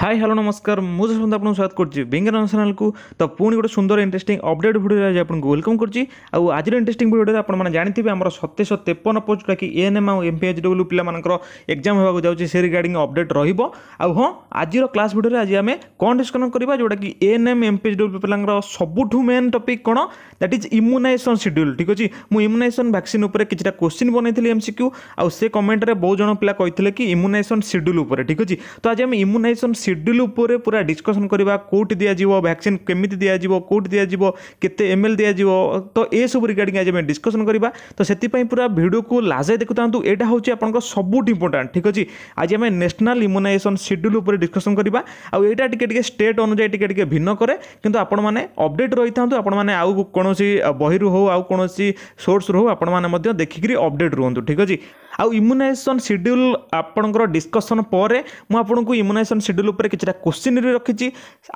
high hello ନମସ୍କାର ମୁଁ ଯଶବନ୍ତ ଆପଣଙ୍କୁ ସ୍ୱାଗତ କରୁଛି ବେଙ୍ଗେର ନ୍ୟାସନାଲ୍କୁ ତ ପୁଣି ଗୋଟେ ସୁନ୍ଦର ଇଣ୍ଟରେଷ୍ଟିଂ ଅପଡେଟ୍ ଭିଡ଼ିଓରେ ଆଜି ଆପଣଙ୍କୁ ୱେଲକମ୍ କରୁଛି ଆଉ ଆଜିର ଇଣ୍ଟରେଷ୍ଟିଂ ଭିଡ଼ିଓରେ ଆପଣମାନେ ଜାଣିଥିବେ ଆମର ସତେଇଶହ ତେପନ ପୋଷ୍ଟ ଯେଉଁଟାକି ଏଏନ୍ଏମ୍ ଆଉ ଏମ୍ ପି ଏଚ୍ ଡବ୍ଲ୍ୟୁ ପିଲାମାନଙ୍କର ଏକ୍ଜାମ୍ ହେବାକୁ ଯାଉଛି ସେ ରିଗାର୍ଡ଼ିଂ ଅପଡେଟ୍ ରହିବ ଆଉ ହଁ ଆଜିର କ୍ଲାସ୍ ଭିଡ଼ିଓରେ ଆଜି ଆମେ କ'ଣ ଡିସ୍କସନ୍ କରିବା ଯେଉଁଟାକି ANM M P H W ପିଲାଙ୍କର ସବୁଠୁ ମେନ୍ ଟପିକ୍ କ'ଣ ଦ୍ୟାଟ୍ ଇଜ୍ ଇମ୍ୟୁନାଇଜେସନ୍ ସିଡ୍ୟୁଲ୍ ଠିକ୍ ଅଛି ମୁଁ ଇମ୍ୟୁନାଇଜେସନ୍ ଭ୍ୟାକ୍ସିନ୍ ଉପରେ କିଛିଟା କୋଶ୍ଚିନ୍ ବନେଇଥିଲି ଏମ୍ ସି କ୍ୟୁ ଆଉ ସେ କମେଣ୍ଟରେ ବହୁ ଜଣ ପିଲା କହିଥିଲେ କି ଇମ୍ୟୁନାଇଜେସନ୍ ସିଡ୍ୟୁଲ୍ ଉପରେ ଠିକ୍ ଅଛି ତ ଆଜି ଆମେ ଇମ୍ୟୁନାଇଜେସନ୍ ସିଡ୍ୟୁଲ୍ ଉପରେ ପୁରା ଡିସ୍କସନ୍ କରିବା କେଉଁଠି ଦିଆଯିବ ଭ୍ୟାକ୍ସିନ୍ କେମିତି ଦିଆଯିବ କେଉଁଠି ଦିଆଯିବ କେତେ ଏମ୍ ଏଲ୍ ଦିଆଯିବ ତ ଏସବୁ ରିଗାର୍ଡ଼ିଂ ଆଜି ଆମେ ଡିସ୍କସନ୍ କରିବା ତ ସେଥିପାଇଁ ପୁରା ଭିଡ଼ିଓକୁ ଲାଜେ ଦେଖୁଥାନ୍ତୁ ଏଇଟା ହେଉଛି ଆପଣଙ୍କର ସବୁଠୁ ଇମ୍ପୋର୍ଟାଣ୍ଟ ଠିକ୍ ଅଛି ଆଜି ଆମେ ନ୍ୟାସନାଲ୍ ଇମ୍ୟୁନାଇଜେସନ୍ ସିଡ୍ୟୁଲ୍ ଉପରେ ଡିସ୍କସନ୍ କରିବା ଆଉ ଏଇଟା ଟିକେ ଟିକେ ଷ୍ଟେଟ୍ ଅନୁଯାୟୀ ଟିକେ ଟିକେ ଭିନ୍ନ କରେ କିନ୍ତୁ ଆପଣମାନେ ଅପଡେଟ୍ ରହିଥାନ୍ତୁ ଆପଣମାନେ ଆଉ କୌଣସି ବହିରୁ ହେଉ ଆଉ କୌଣସି ସୋର୍ସରୁ ହେଉ ଆପଣମାନେ ମଧ୍ୟ ଦେଖିକିରି ଅପଡେଟ୍ ରୁହନ୍ତୁ ଠିକ୍ ଅଛି ଆଉ ଇମ୍ୟୁନାଇଜେସନ୍ ସିଡ୍ୟୁଲ୍ ଆପଣଙ୍କର ଡିସ୍କସନ୍ ପରେ ମୁଁ ଆପଣଙ୍କୁ ଇମ୍ୟୁନାଇଜେସନ୍ ସିଡ୍ୟୁଲ୍ ଉପରେ କିଛିଟା କୋଶ୍ଚିନ୍ ରଖିଛି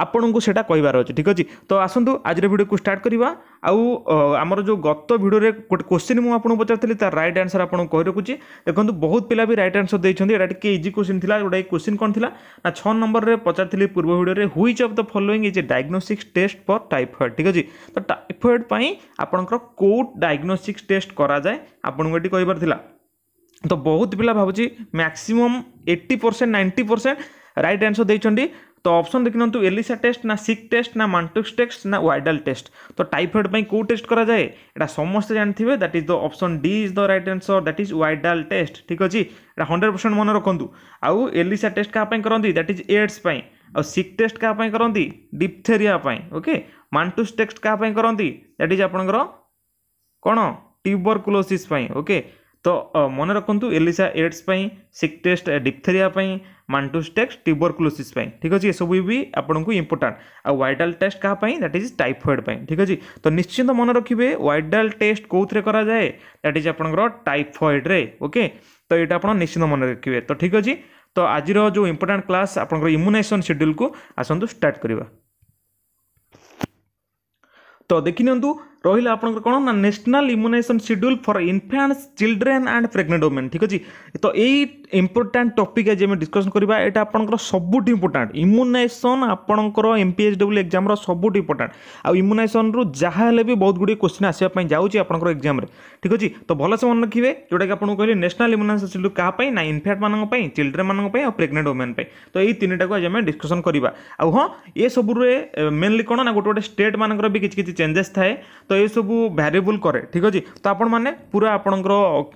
ଆପଣଙ୍କୁ ସେଇଟା କହିବାର ଅଛି ଠିକ୍ ଅଛି ତ ଆସନ୍ତୁ ଆଜିର ଭିଡ଼ିଓକୁ ଷ୍ଟାର୍ଟ କରିବା ଆଉ ଆମର ଯେଉଁ ଗତ ଭିଡ଼ିଓରେ ଗୋଟେ କୋଶ୍ଚିନ୍ ମୁଁ ଆପଣଙ୍କୁ ପଚାରିଥିଲି ତାର ରାଇଟ୍ ଆନ୍ସର୍ ଆପଣଙ୍କୁ କହି ରଖୁଛି ଦେଖନ୍ତୁ ବହୁତ ପିଲା ବି ରାଇଟ୍ ଆନ୍ସର୍ ଦେଇଛନ୍ତି ଏଇଟା ଟିକେ ଇଜି କୋଶ୍ଚିନ୍ ଥିଲା ଗୋଟେ କୋଶ୍ଚିନ୍ କ'ଣ ଥିଲା ନା ଛଅ ନମ୍ବରରେ ପଚାରିଥିଲି ପୂର୍ବ ଭିଡ଼ିଓରେ which of the following is a diagnostics test for typhoid ଠିକ୍ ଅଛି ତ ଟାଇଫଏଡ଼୍ ପାଇଁ ଆପଣଙ୍କର କେଉଁ ଡାଇଗ୍ନୋଷ୍ଟିକ୍ସ ଟେଷ୍ଟ କରାଯାଏ ଆପଣଙ୍କୁ ଏଠି କହିବାର ଥିଲା ତ ବହୁତ ପିଲା ଭାବୁଛି maximum eighty percent ninety percent right answer ଦେଇଛନ୍ତି ତ ଅପସନ୍ ଦେଖିନିଅନ୍ତୁ ଏଲିସା ଟେଷ୍ଟ ନା ସିକ୍ ଟେଷ୍ଟ ନା ମାଣ୍ଟୁକ୍ସ ଟେଷ୍ଟ ନା ୱାଇଡାଲ୍ ଟେଷ୍ଟ ତ ଟାଇଫଏଡ଼୍ ପାଇଁ କେଉଁ ଟେଷ୍ଟ କରାଯାଏ ଏଇଟା ସମସ୍ତେ ଜାଣିଥିବେ that is the option D is the right answer that is Widal test ଠିକ୍ ଅଛି ଏଇଟା ହଣ୍ଡ୍ରେଡ଼୍ ପରସେଣ୍ଟ ମନେ ରଖନ୍ତୁ ଆଉ ଏଲିସା ଟେଷ୍ଟ କାହା ପାଇଁ କରନ୍ତି ଦ୍ୟାଟ୍ ଇଜ୍ ଏଡ୍ସ ପାଇଁ ଆଉ ସିକ୍ ଟେଷ୍ଟ କାହା ପାଇଁ କରନ୍ତି ଡିପ୍ଥେରିଆ ପାଇଁ ଓକେ ମାଣ୍ଟୁସ୍ ଟେଷ୍ଟ କାହା ପାଇଁ କରନ୍ତି ଦ୍ୟାଟ୍ ଇଜ୍ ଆପଣଙ୍କର କ'ଣ ଟ୍ୟୁବରକୁଲୋସିସ୍ ପାଇଁ ଓକେ ତ ମନେ ରଖନ୍ତୁ ଏଲିସା ଏଡ୍ସ ପାଇଁ ସିକ୍ ଟେଷ୍ଟ ଡିପ୍ଥେରିଆ ପାଇଁ ମାଣ୍ଟୁସ୍ ଟେଷ୍ଟ ଟ୍ୟୁବରକୁଲୋସିସ୍ ପାଇଁ ଠିକ୍ ଅଛି ଏସବୁ ବି ଆପଣଙ୍କୁ ଇମ୍ପୋର୍ଟାଣ୍ଟ ଆଉ ୱାଇଡାଲ୍ ଟେଷ୍ଟ କାହା ପାଇଁ ଦ୍ୟାଟ୍ ଇଜ୍ ଟାଇଫଏଡ଼୍ ପାଇଁ ଠିକ୍ ଅଛି ତ ନିଶ୍ଚିନ୍ତ ମନେ ରଖିବେ ୱାଇଡାଲ୍ ଟେଷ୍ଟ କେଉଁଥିରେ କରାଯାଏ ଦ୍ୟାଟ୍ ଇଜ୍ ଆପଣଙ୍କର ଟାଇଫଏଡ଼୍ରେ ଓକେ ତ ଏଇଟା ଆପଣ ନିଶ୍ଚିନ୍ତ ମନେ ରଖିବେ ତ ଠିକ୍ ଅଛି ତ ଆଜିର ଯେଉଁ ଇମ୍ପୋର୍ଟାଣ୍ଟ କ୍ଲାସ୍ ଆପଣଙ୍କର ଇମ୍ୟୁନାଇଜେସନ୍ ସେଡ୍ୟୁଲ୍କୁ ଆସନ୍ତୁ ଷ୍ଟାର୍ଟ କରିବା ତ ଦେଖିନିଅନ୍ତୁ ରହିଲା ଆପଣଙ୍କର କ'ଣ ନା national immunization schedule for infants children and pregnant women ଠିକ୍ ଅଛି ତ ଏଇ ଇମ୍ପୋର୍ଟାଣ୍ଟ ଟପିକ୍ ଆଜି ଆମେ ଡିସ୍କସନ୍ କରିବା ଏଇଟା ଆପଣଙ୍କର ସବୁଠୁ ଇମ୍ପୋର୍ଟାଣ୍ଟ ଇମ୍ୟୁନାଇଜେସନ୍ ଆପଣଙ୍କର ଏମ୍ ପି ଏଚ୍ ଡବ୍ଲ୍ୟୁ ଏକ୍ଜାମ୍ର ସବୁଠୁ ଇମ୍ପୋର୍ଟାଣ୍ଟ ଆଉ ଇମ୍ୟୁନାଇଜେସନ୍ରୁ ଯାହା ହେଲେ ବି ବହୁତ ଗୁଡ଼ିଏ କୋଶ୍ଚିନ୍ ଆସିବା ପାଇଁ ଯାଉଛି ଆପଣଙ୍କର ଏକ୍ଜାମ୍ରେ ଠିକ୍ ଅଛି ତ ଭଲସେ ମନେ ରଖିବେ ଯେଉଁଟାକି ଆପଣଙ୍କୁ କହିଲେ ନ୍ୟାସନାଲ୍ ଇମ୍ୟୁନାଇଜେସନ୍ ସିଡ୍ୟୁଲ୍ କାହା ପାଇଁ ନା ଇନଫ୍ୟାଣ୍ଟମାନଙ୍କ ପାଇଁ ଚିଲ୍ଡ୍ରେନ୍ମାନଙ୍କ ପାଇଁ ଆଉ ପ୍ରେଗନେଣ୍ଟ ଓମେନ୍ ପାଇଁ ତ ଏଇ ତିନିଟାକୁ ଆଜି ଆମେ ଡିସ୍କସନ୍ କରିବା ଆଉ ହଁ ଏସବୁରେ ମେନ୍ଲି କ'ଣ ନା ଗୋଟେ ଗୋଟେ ଷ୍ଟେଟ୍ମାନଙ୍କର ବି କିଛି କିଛି ଚେଞ୍ଜେସ୍ ଥାଏ ତ ଏସବୁ ଭ୍ୟାରିଏବୁଲ୍ କରେ ଠିକ୍ ଅଛି ତ ଆପଣମାନେ ପୁରା ଆପଣଙ୍କର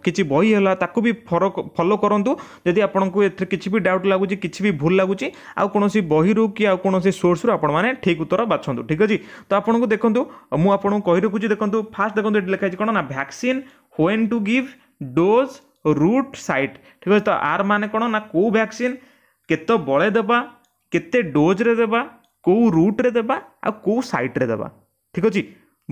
କିଛି ବହି ହେଲା ତାକୁ ବି ଫରକ ଫଲୋ କରନ୍ତୁ ଯଦି ଆପଣଙ୍କୁ ଏଥିରେ କିଛି ବି ଡାଉଟ୍ ଲାଗୁଛି କିଛି ବି ଭୁଲ ଲାଗୁଛି ଆଉ କୌଣସି ବହିରୁ କି ଆଉ କୌଣସି ସୋର୍ସରୁ ଆପଣମାନେ ଠିକ୍ ଉତ୍ତର ବାଛନ୍ତୁ ଠିକ୍ ଅଛି ତ ଆପଣଙ୍କୁ ଦେଖନ୍ତୁ ମୁଁ ଆପଣଙ୍କୁ କହି ରଖୁଛି ଦେଖନ୍ତୁ ଫାର୍ଷ୍ଟ ଦେଖନ୍ତୁ ଏଠି ଲେଖା ହେଇଛି କ'ଣ ନା vaccine when to give dose route site ଠିକ୍ ଅଛି ତ ଆର୍ ମାନେ କ'ଣ ନା କେଉଁ ଭ୍ୟାକ୍ସିନ୍ କେତେ ବଳେ ଦେବା କେତେ ଡୋଜ୍ରେ ଦେବା କେଉଁ ରୁଟ୍ରେ ଦେବା ଆଉ କେଉଁ ସାଇଟ୍ରେ ଦେବା ଠିକ୍ ଅଛି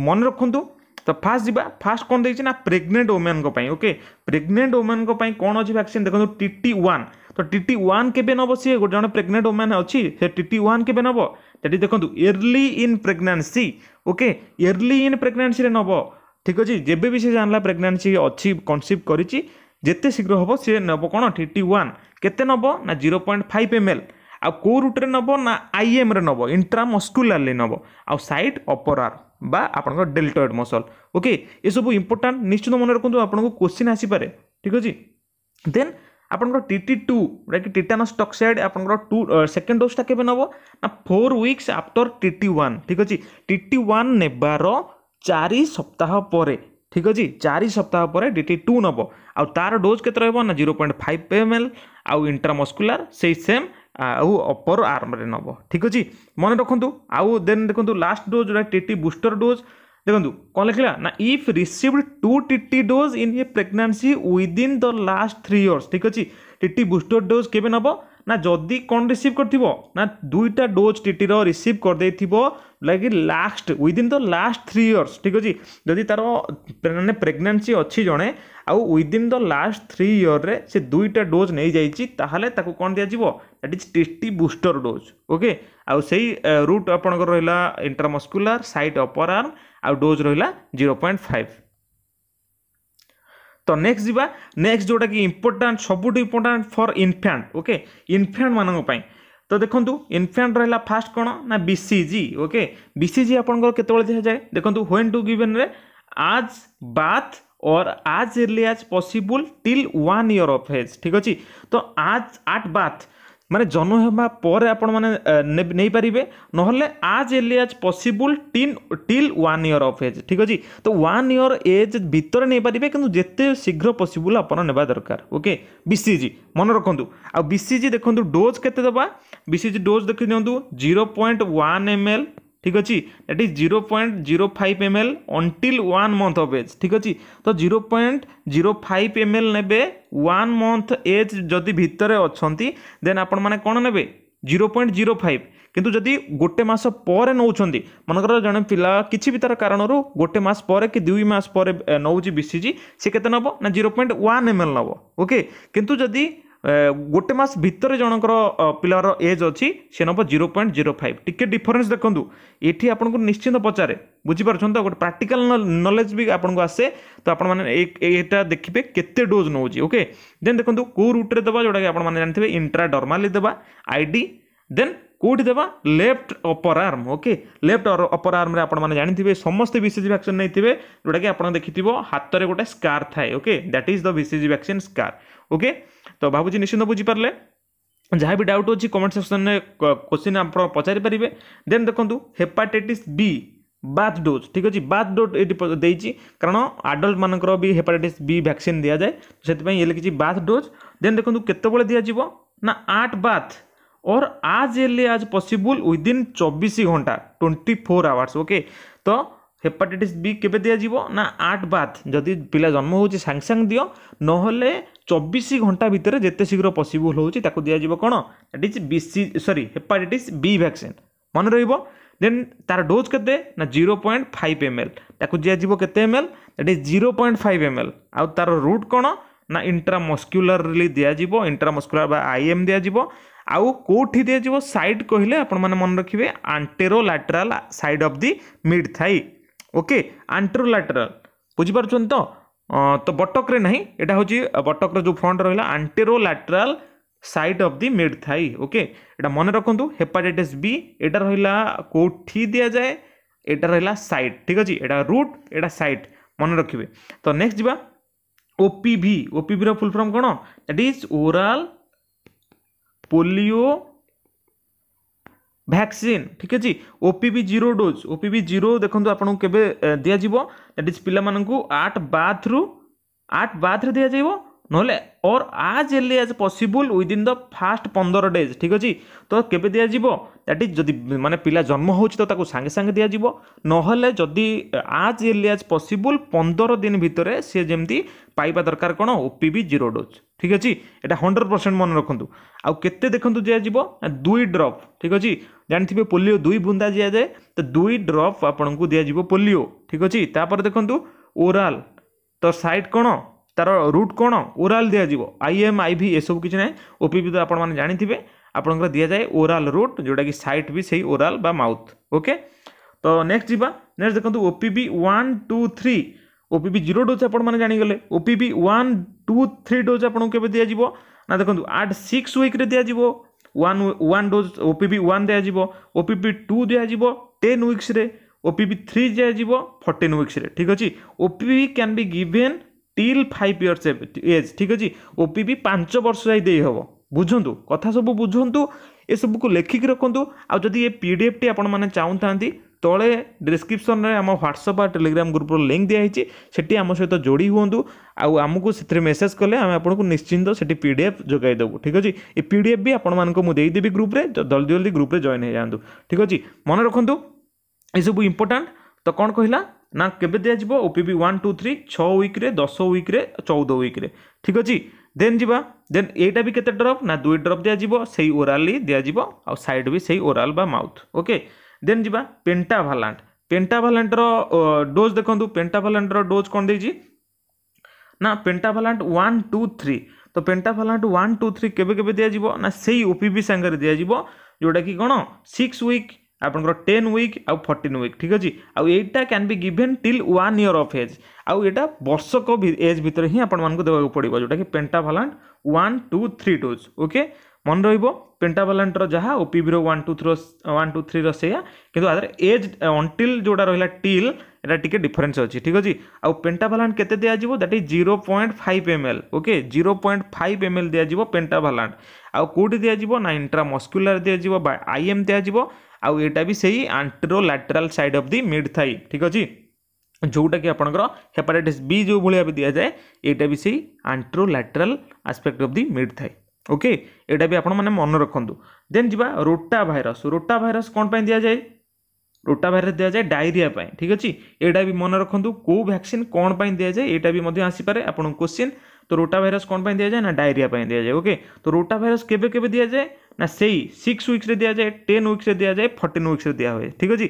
ମନେ ରଖନ୍ତୁ ତ ଫାର୍ଷ୍ଟ ଯିବା ଫାର୍ଷ୍ଟ କ'ଣ ଦେଇଛି ନା ପ୍ରେଗନେଣ୍ଟ ଓମେନ୍ଙ୍କ ପାଇଁ ଓକେ ପ୍ରେଗନେଣ୍ଟ ଓମେନ୍ଙ୍କ ପାଇଁ କ'ଣ ଅଛି ଭ୍ୟାକ୍ସିନ୍ ଦେଖନ୍ତୁ ଟି ଟି ୱାନ୍ ତ ଟି ଟି ୱାନ୍ କେବେ ନେବ ସିଏ ଗୋଟେ ଜଣେ ପ୍ରେଗନେଣ୍ଟ ଓମେନ୍ ଅଛି ସେ ଟି ଟି ୱାନ୍ କେବେ ନେବ ସେଠି ଦେଖନ୍ତୁ early in pregnancy okay early in ପ୍ରେଗନାନ୍ସିରେ ନେବ ଠିକ୍ ଅଛି ଯେବେ ବି ସେ ଜାଣିଲା ପ୍ରେଗନାନ୍ସି ଅଛି କନସିଭ୍ କରିଛି ଯେତେ ଶୀଘ୍ର ହେବ ସିଏ ନେବ କ'ଣ ଟି ଟି ୱାନ୍ କେତେ ନେବ ନା zero point five M L ଆଉ କେଉଁ ରୁଟ୍ରେ ନେବ ନା ଆଇଏମ୍ରେ ନେବ ଇଣ୍ଟ୍ରାମସ୍କୁଲାରଲି ନେବ ଆଉ ସାଇଟ୍ ଅପରାର বা আপনার ডেল্টয়েড মসল ওকে এসব ইম্পর্টাট নিশ্চিত মনে রাখুন আপনার কোশ্চিন আসিপরে ঠিক আছে দেন আপনার টিটি টু যেটা টিটানস টক্সাইড আপনার টু সেকেন্ড ডোজটা কেবে নেব না four weeks after TT one ঠিক আছে টিটি ওয়ান নেবার চারি সপ্তাহ পরে ঠিক আছে চারি সপ্তাহ পরে ডিটি টু নেব আর তার ডোজ কেতে রহব না zero point five M L আউ ইন্ট্রামস্কুলার সেই সেম ଆଉ ଅପର ଆର୍ମରେ ନେବ ଠିକ୍ ଅଛି ମନେ ରଖନ୍ତୁ ଆଉ ଦେନ୍ ଦେଖନ୍ତୁ ଲାଷ୍ଟ ଡୋଜ୍ ଯେଉଁଟା ଟି ଟି ବୁଷ୍ଟର ଡୋଜ୍ ଦେଖନ୍ତୁ କ'ଣ ଲେଖିଲା ନା if received two T T dose in a pregnancy within the last three years ଠିକ୍ ଅଛି ଟି ଟି ବୁଷ୍ଟର ଡୋଜ୍ କେବେ ନେବ ନା ଯଦି କ'ଣ ରିସିଭ୍ କରିଥିବ ନା ଦୁଇଟା ଡୋଜ୍ ଟିଟିର ରିସିଭ୍ କରିଦେଇଥିବ like last within the last three years ଠିକ୍ ଅଛି ଯଦି ତା'ର ମାନେ ପ୍ରେଗନେନ୍ସି ଅଛି ଜଣେ ଆଉ ୱିଦିନ୍ ଦ ଲାଷ୍ଟ ଥ୍ରୀ ଇୟର୍ରେ ସେ ଦୁଇଟା ଡୋଜ୍ ନେଇଯାଇଛି ତାହେଲେ ତାକୁ କ'ଣ ଦିଆଯିବ that is TT booster dose okay ଆଉ ସେଇ ରୁଟ୍ ଆପଣଙ୍କର ରହିଲା ଇଣ୍ଟରମସ୍କୁଲାର ସାଇଟ୍ ଅପର ଆର୍ମ ଆଉ ଡୋଜ୍ ରହିଲା ଜିରୋ ପଏଣ୍ଟ ଫାଇଭ୍ তো নেক্সট যা নেক্সট যেটাকি ইম্পর্টাট সবুঠ ইম্পর্টাট ফর ইনফ্যাট ওকে ইনফ্যাট মানুষ তো দেখুন ইনফ্যাট রহলা ফার্স্ট কোণ না বিসিজি ওকে বিসিজি আপনার কেতবে দিয়াযায়ে দেখুন হোয়েন টু গিভেন রে as birth or as early as possible till one year of age ঠিক আছে তো আজ আট বাথ ମାନେ ଜନ୍ମ ହେବା ପରେ ଆପଣମାନେ ନେଇପାରିବେ ନହେଲେ ଆଜ୍ ଏର୍ଲି ଆଜ୍ ପସିବୁଲ୍ ଟିନ୍ till one year of age ଠିକ୍ ଅଛି ତ ୱାନ୍ ଇୟର୍ ଏଜ୍ ଭିତରେ ନେଇପାରିବେ କିନ୍ତୁ ଯେତେ ଶୀଘ୍ର ପସିବୁଲ୍ ଆପଣ ନେବା ଦରକାର ଓକେ ବିସିଜି ମନେ ରଖନ୍ତୁ ଆଉ ବିସିଜି ଦେଖନ୍ତୁ ଡୋଜ୍ କେତେ ଦେବା ବିସିଜି ଡୋଜ୍ ଦେଖିଦିଅନ୍ତୁ zero point one M L ঠিক ଅଛି that is zero point zero five M L until one month of age ଠିକ୍ ଅଛି ତ zero point zero five M L ନେବେ ୱାନ୍ ମନ୍ଥ ଏଜ୍ ଯଦି ଭିତରେ ଅଛନ୍ତି ଦେନ୍ ଆପଣମାନେ କ'ଣ ନେବେ ଜିରୋ ପଏଣ୍ଟ ଜିରୋ ଫାଇଭ୍ କିନ୍ତୁ ଯଦି ଗୋଟେ ମାସ ପରେ ନେଉଛନ୍ତି ମନେକର ଜଣେ ପିଲା କିଛି ବି ତା'ର କାରଣରୁ ଗୋଟେ ମାସ ପରେ କି ଦୁଇ ମାସ ପରେ ନେଉଛି ବିସିଜି ସେ କେତେ ନେବ ନା zero point one M L ନେବ ଓକେ କିନ୍ତୁ ଯଦି ଗୋଟେ ମାସ ଭିତରେ ଜଣଙ୍କର ପିଲାର ଏଜ୍ ଅଛି ସେ ନେବ ଜିରୋ ପଏଣ୍ଟ ଜିରୋ ଫାଇଭ୍ ଟିକେ ଡିଫରେନ୍ସ ଦେଖନ୍ତୁ ଏଠି ଆପଣଙ୍କୁ ନିଶ୍ଚିନ୍ତ ପଚାରେ ବୁଝିପାରୁଛନ୍ତି ତ ଗୋଟେ ପ୍ରାକ୍ଟିକାଲ ନଲେଜ୍ ବି ଆପଣଙ୍କୁ ଆସେ ତ ଆପଣମାନେ ଏଇଟା ଦେଖିବେ କେତେ ଡୋଜ୍ ନେଉଛି ଓକେ ଦେନ୍ ଦେଖନ୍ତୁ କେଉଁ ରୁଟ୍ରେ ଦେବା ଯେଉଁଟାକି ଆପଣମାନେ ଜାଣିଥିବେ ଇଣ୍ଟ୍ରା ଡର୍ମାଲି ଦେବା ଡି ଦେନ୍ କେଉଁଠି ଦେବା left upper arm okay left upper ଆର୍ମରେ ଆପଣମାନେ ଜାଣିଥିବେ ସମସ୍ତେ ସି ଜି ଭ୍ୟାକ୍ସିନ୍ ନେଇଥିବେ ଯେଉଁଟାକି ଆପଣ ଦେଖିଥିବ ହାତରେ ଗୋଟେ ସ୍କାର୍ ଥାଏ okay that is the G vaccine scar okay तो भावुँ निश्चिंत बुझीपारे जहाँ भी डाउट अच्छी कमेंट सेक्शन में क्वेश्चन आप पचारिपारे देन देखो हेपाटाइट बी बाथ डोज ठीक अच्छे बाथ डोज ये कारण आडल्ट मानक भी हेपाटाइट बी भैक्सीन दि जाए तो से ये लिखी बाथ डोज देन देखो केत दिज्व ना आट बाथ और आज एर्ली आज पसिबुल ओदिन चौबीस घंटा ट्वेंटी फोर आवर्स ओके तो ହେପାଟାଇଟିସ୍ ବି କେବେ ଦିଆଯିବ ନା ଆଠ ବାଦ ଯଦି ପିଲା ଜନ୍ମ ହେଉଛି ସାଙ୍ଗେ ସାଙ୍ଗେ ଦିଅ ନହେଲେ ଚବିଶ ଘଣ୍ଟା ଭିତରେ ଯେତେ ଶୀଘ୍ର ପସିବୁଲ୍ ହେଉଛି ତାକୁ ଦିଆଯିବ କ'ଣ that is B C sorry hepatitis B vaccine ମନେ ରହିବ ଦେନ୍ ତା'ର ଡୋଜ୍ କେତେ ନା zero point five M L ତାକୁ ଦିଆଯିବ କେତେ M L that is zero point five M L ଆଉ ତା'ର ରୁଟ୍ କ'ଣ ନା ଇଣ୍ଟ୍ରାମସ୍କ୍ୟୁଲାରଲି ଦିଆଯିବ ଇଣ୍ଟ୍ରାମସ୍କ୍ୟୁଲାର ବା ଆଇ ଏମ୍ ଦିଆଯିବ ଆଉ କେଉଁଠି ଦିଆଯିବ ସାଇଡ଼୍ କହିଲେ ଆପଣମାନେ ମନେ ରଖିବେ anterolateral side of the mid thigh okay anterolateral बुझिपार तो तो बटक्रे ना यहाँ हूँ बटक जो फ्रंट रहा anterolateral side of the mid thigh okay यहाँ मन रखुद हेपाटाइटिस बी एटा रहा कौटी दि जाए यहाँ रहा सैट ठीक अच्छे यहाँ रुट एटा सैट मन रखिए तो नेक्स्ट जी ओपि ओपि फुल फर्म कौन that is oral polio vaccine ঠিক আছে OPV zero dose OPV zero ଦେଖନ୍ତୁ ଆପଣଙ୍କୁ କେବେ ଦିଆଯିବ ଦ୍ୟାଟ୍ ଇଜ୍ ପିଲାମାନଙ୍କୁ ଆଠ ବାଥରୁ ଆଠ ବାଥରେ ଦିଆଯିବ নহলে or as early as possible within the first পনের ডেজ ঠিক আছে তো কেবে দিয়া যাব দ্যাট ইজ যদি মানে পিলা জন্ম হচ্ছে তো তাকে সাংে সাংে দিয়া যাব নহলে যদি আজ এলি আজ পসিবল পনের দিন ভিতরে সে যেমতি পাইবা দরকার কোণ ওপিভি জিরো ডোজ ঠিক ଅଛି ଏଇଟା ହଣ୍ଡ୍ରେଡ଼ ପରସେଣ୍ଟ ମନେ ରଖନ୍ତୁ ଆଉ କେତେ ଦେଖନ୍ତୁ ଦିଆଯିବ ଦୁଇ ଡ୍ରପ୍ ଠିକ୍ ଅଛି ଜାଣିଥିବେ ପୋଲିଓ ଦୁଇ ବୁନ୍ଦା ଦିଆଯାଏ ତ ଦୁଇ ଡ୍ରପ୍ ଆପଣଙ୍କୁ ଦିଆଯିବ ପୋଲିଓ ଠିକ୍ ଅଛି ତାପରେ ଦେଖନ୍ତୁ ଓରାଲ୍ ତ ସାଇଟ୍ କ'ଣ ତାର ରୁଟ୍ କ'ଣ ଓରାଲ୍ ଦିଆଯିବ ଆଇଏମ୍ ଆଇଭି ଏସବୁ କିଛି ନାହିଁ ଓପିଭି ତ ଆପଣମାନେ ଜାଣିଥିବେ ଆପଣଙ୍କର ଦିଆଯାଏ ଓରାଲ୍ ରୁଟ୍ ଯେଉଁଟାକି ସାଇଟ୍ ବି ସେଇ ଓରାଲ୍ ବା ମାଉଥ୍ ଓକେ ତ ନେକ୍ସଟ ଯିବା ନେକ୍ସଟ ଦେଖନ୍ତୁ OPV one two three OPV zero dose ଆପଣମାନେ ଜାଣିଗଲେ OPV one two three dose ଆପଣଙ୍କୁ କେବେ ଦିଆଯିବ ନା ଦେଖନ୍ତୁ ଆଟ୍ ସିକ୍ସ ୱିକ୍ରେ ଦିଆଯିବ one one dose OPV one ଦିଆଯିବ ଓପିଭି ଟୁ ଦିଆଯିବ ଟେନ୍ ୱିକ୍ସରେ ଓପିଭି ଥ୍ରୀ ଦିଆଯିବ ଫର୍ଟିନ୍ ୱିକ୍ସରେ ଠିକ୍ ଅଛି OPV can be given till five years age ଠିକ୍ ଅଛି ଓପିଭି ପାଞ୍ଚ ବର୍ଷ ଯାଇ ଦେଇହେବ ବୁଝନ୍ତୁ କଥା ସବୁ ବୁଝନ୍ତୁ ଏସବୁକୁ ଲେଖିକି ରଖନ୍ତୁ ଆଉ ଯଦି ଏ ପିଡ଼ିଏଫ୍ଟି ଆପଣମାନେ ଚାହୁଁଥାନ୍ତି ତଳେ ଡିସ୍କ୍ରିପ୍ସନ୍ରେ ଆମ ହ୍ୱାଟ୍ସଅପ୍ ଆଉ ଟେଲିଗ୍ରାମ ଗ୍ରୁପ୍ର ଲିଙ୍କ୍ ଦିଆହେଇଛି ସେଠି ଆମ ସହିତ ଯୋଡ଼ି ହୁଅନ୍ତୁ ଆଉ ଆମକୁ ସେଥିରେ ମେସେଜ୍ କଲେ ଆମେ ଆପଣଙ୍କୁ ନିଶ୍ଚିନ୍ତ ସେଠି ପି ଡି ଏଫ୍ ଯୋଗାଇ ଦେବୁ ଠିକ୍ ଅଛି ଏ ପି ଡି ଏଫ୍ ବି ଆପଣମାନଙ୍କୁ ମୁଁ ଦେଇଦେବି ଗ୍ରୁପ୍ରେ ଜଲ୍ଦି ଜଲ୍ଦି ଗ୍ରୁପ୍ରେ ଜଏନ୍ ହେଇଯାଆନ୍ତୁ ଠିକ୍ ଅଛି ମନେ ରଖନ୍ତୁ ଏସବୁ ଇମ୍ପୋର୍ଟାଣ୍ଟ ତ କ'ଣ କହିଲା ନା କେବେ ଦିଆଯିବ O P V one two three ଛଅ ୱିକ୍ରେ ଦଶ ୱିକ୍ରେ ଚଉଦ ୱିକ୍ରେ ଠିକ୍ ଅଛି ଦେନ୍ ଯିବା ଦେନ୍ ଏଇଟା ବି କେତେ ଡ୍ରପ୍ ନା ଦୁଇ ଡ୍ରପ୍ ଦିଆଯିବ ସେଇ ଓରାଲ୍ ହିଁ ଦିଆଯିବ ଆଉ ସାଇଡ଼୍ ବି ସେଇ ଓରାଲ୍ ବା ମାଉଥ୍ ଓକେ देन जी पेन्टाभालांट पेन्टाभालांटर डोज देखूँ पेन्टाभालांटर डोज कौन दे ना भालांट वन टू थ्री तो भालांट वन टू थ्री के दिजाव ना से ओपीपी सांगे दिज्व जोटा कि कौन सिक्स विक् आपंकर टेन विक् आ फर्टन विक् ठीक अच्छे आईटा क्या भी given till one year of age आईटा बर्षक एज भितर ही आपको देवाक पड़ा जोटा कि pentavalent one two three dose okay मन रही पेंटाभालांटर जहाँ OPV one two three one two three रिया कि एज अंटिल जो रहा टिल यहाँ टी डिफरेन्स अच्छी ठीक अच्छे आउ पेंटाभालांट के दिज्व that is zero point five M L okay zero point five M L दिज्व पेंटाभालांट आउ कौटी दिज्व ना इंट्रामस्कुलर दिज्व आई एम दिज्व आउ या भी सही ही anterolateral side of the mid thigh ठीक अच्छे जोटा कि आपंकर बी जो भाव दि जाए यहाँ भी से anterolateral aspect of the mid thigh okay ଏଇଟା ବି ଆପଣମାନେ ମନେ ରଖନ୍ତୁ ଦେନ୍ ଯିବା ରୋଟା ଭାଇରସ୍ ରୋଟା ଭାଇରସ୍ କ'ଣ ପାଇଁ ଦିଆଯାଏ ରୋଟା ଭାଇରସ୍ ଦିଆଯାଏ ଡାଇରିଆ ପାଇଁ ଠିକ୍ ଅଛି ଏଇଟା ବି ମନେ ରଖନ୍ତୁ କେଉଁ ଭ୍ୟାକ୍ସିନ୍ କ'ଣ ପାଇଁ ଦିଆଯାଏ ଏଇଟା ବି ମଧ୍ୟ ଆସିପାରେ ଆପଣଙ୍କ କୋଶ୍ଚିନ୍ তো রোটা ভাইরস কোন পাই দিয়া যায় না ডায়রিয়া পাই দিয়া যায় ওকে তো রোটা ভাইরস কেবে কেবে দিয়া যায় না সেই সিক্স উইক্সরে দিয়া যায় টেন উইক্সরে দিয়া যায় ফর্টিন উইক্সরে দিয়া হয় ঠিক আছে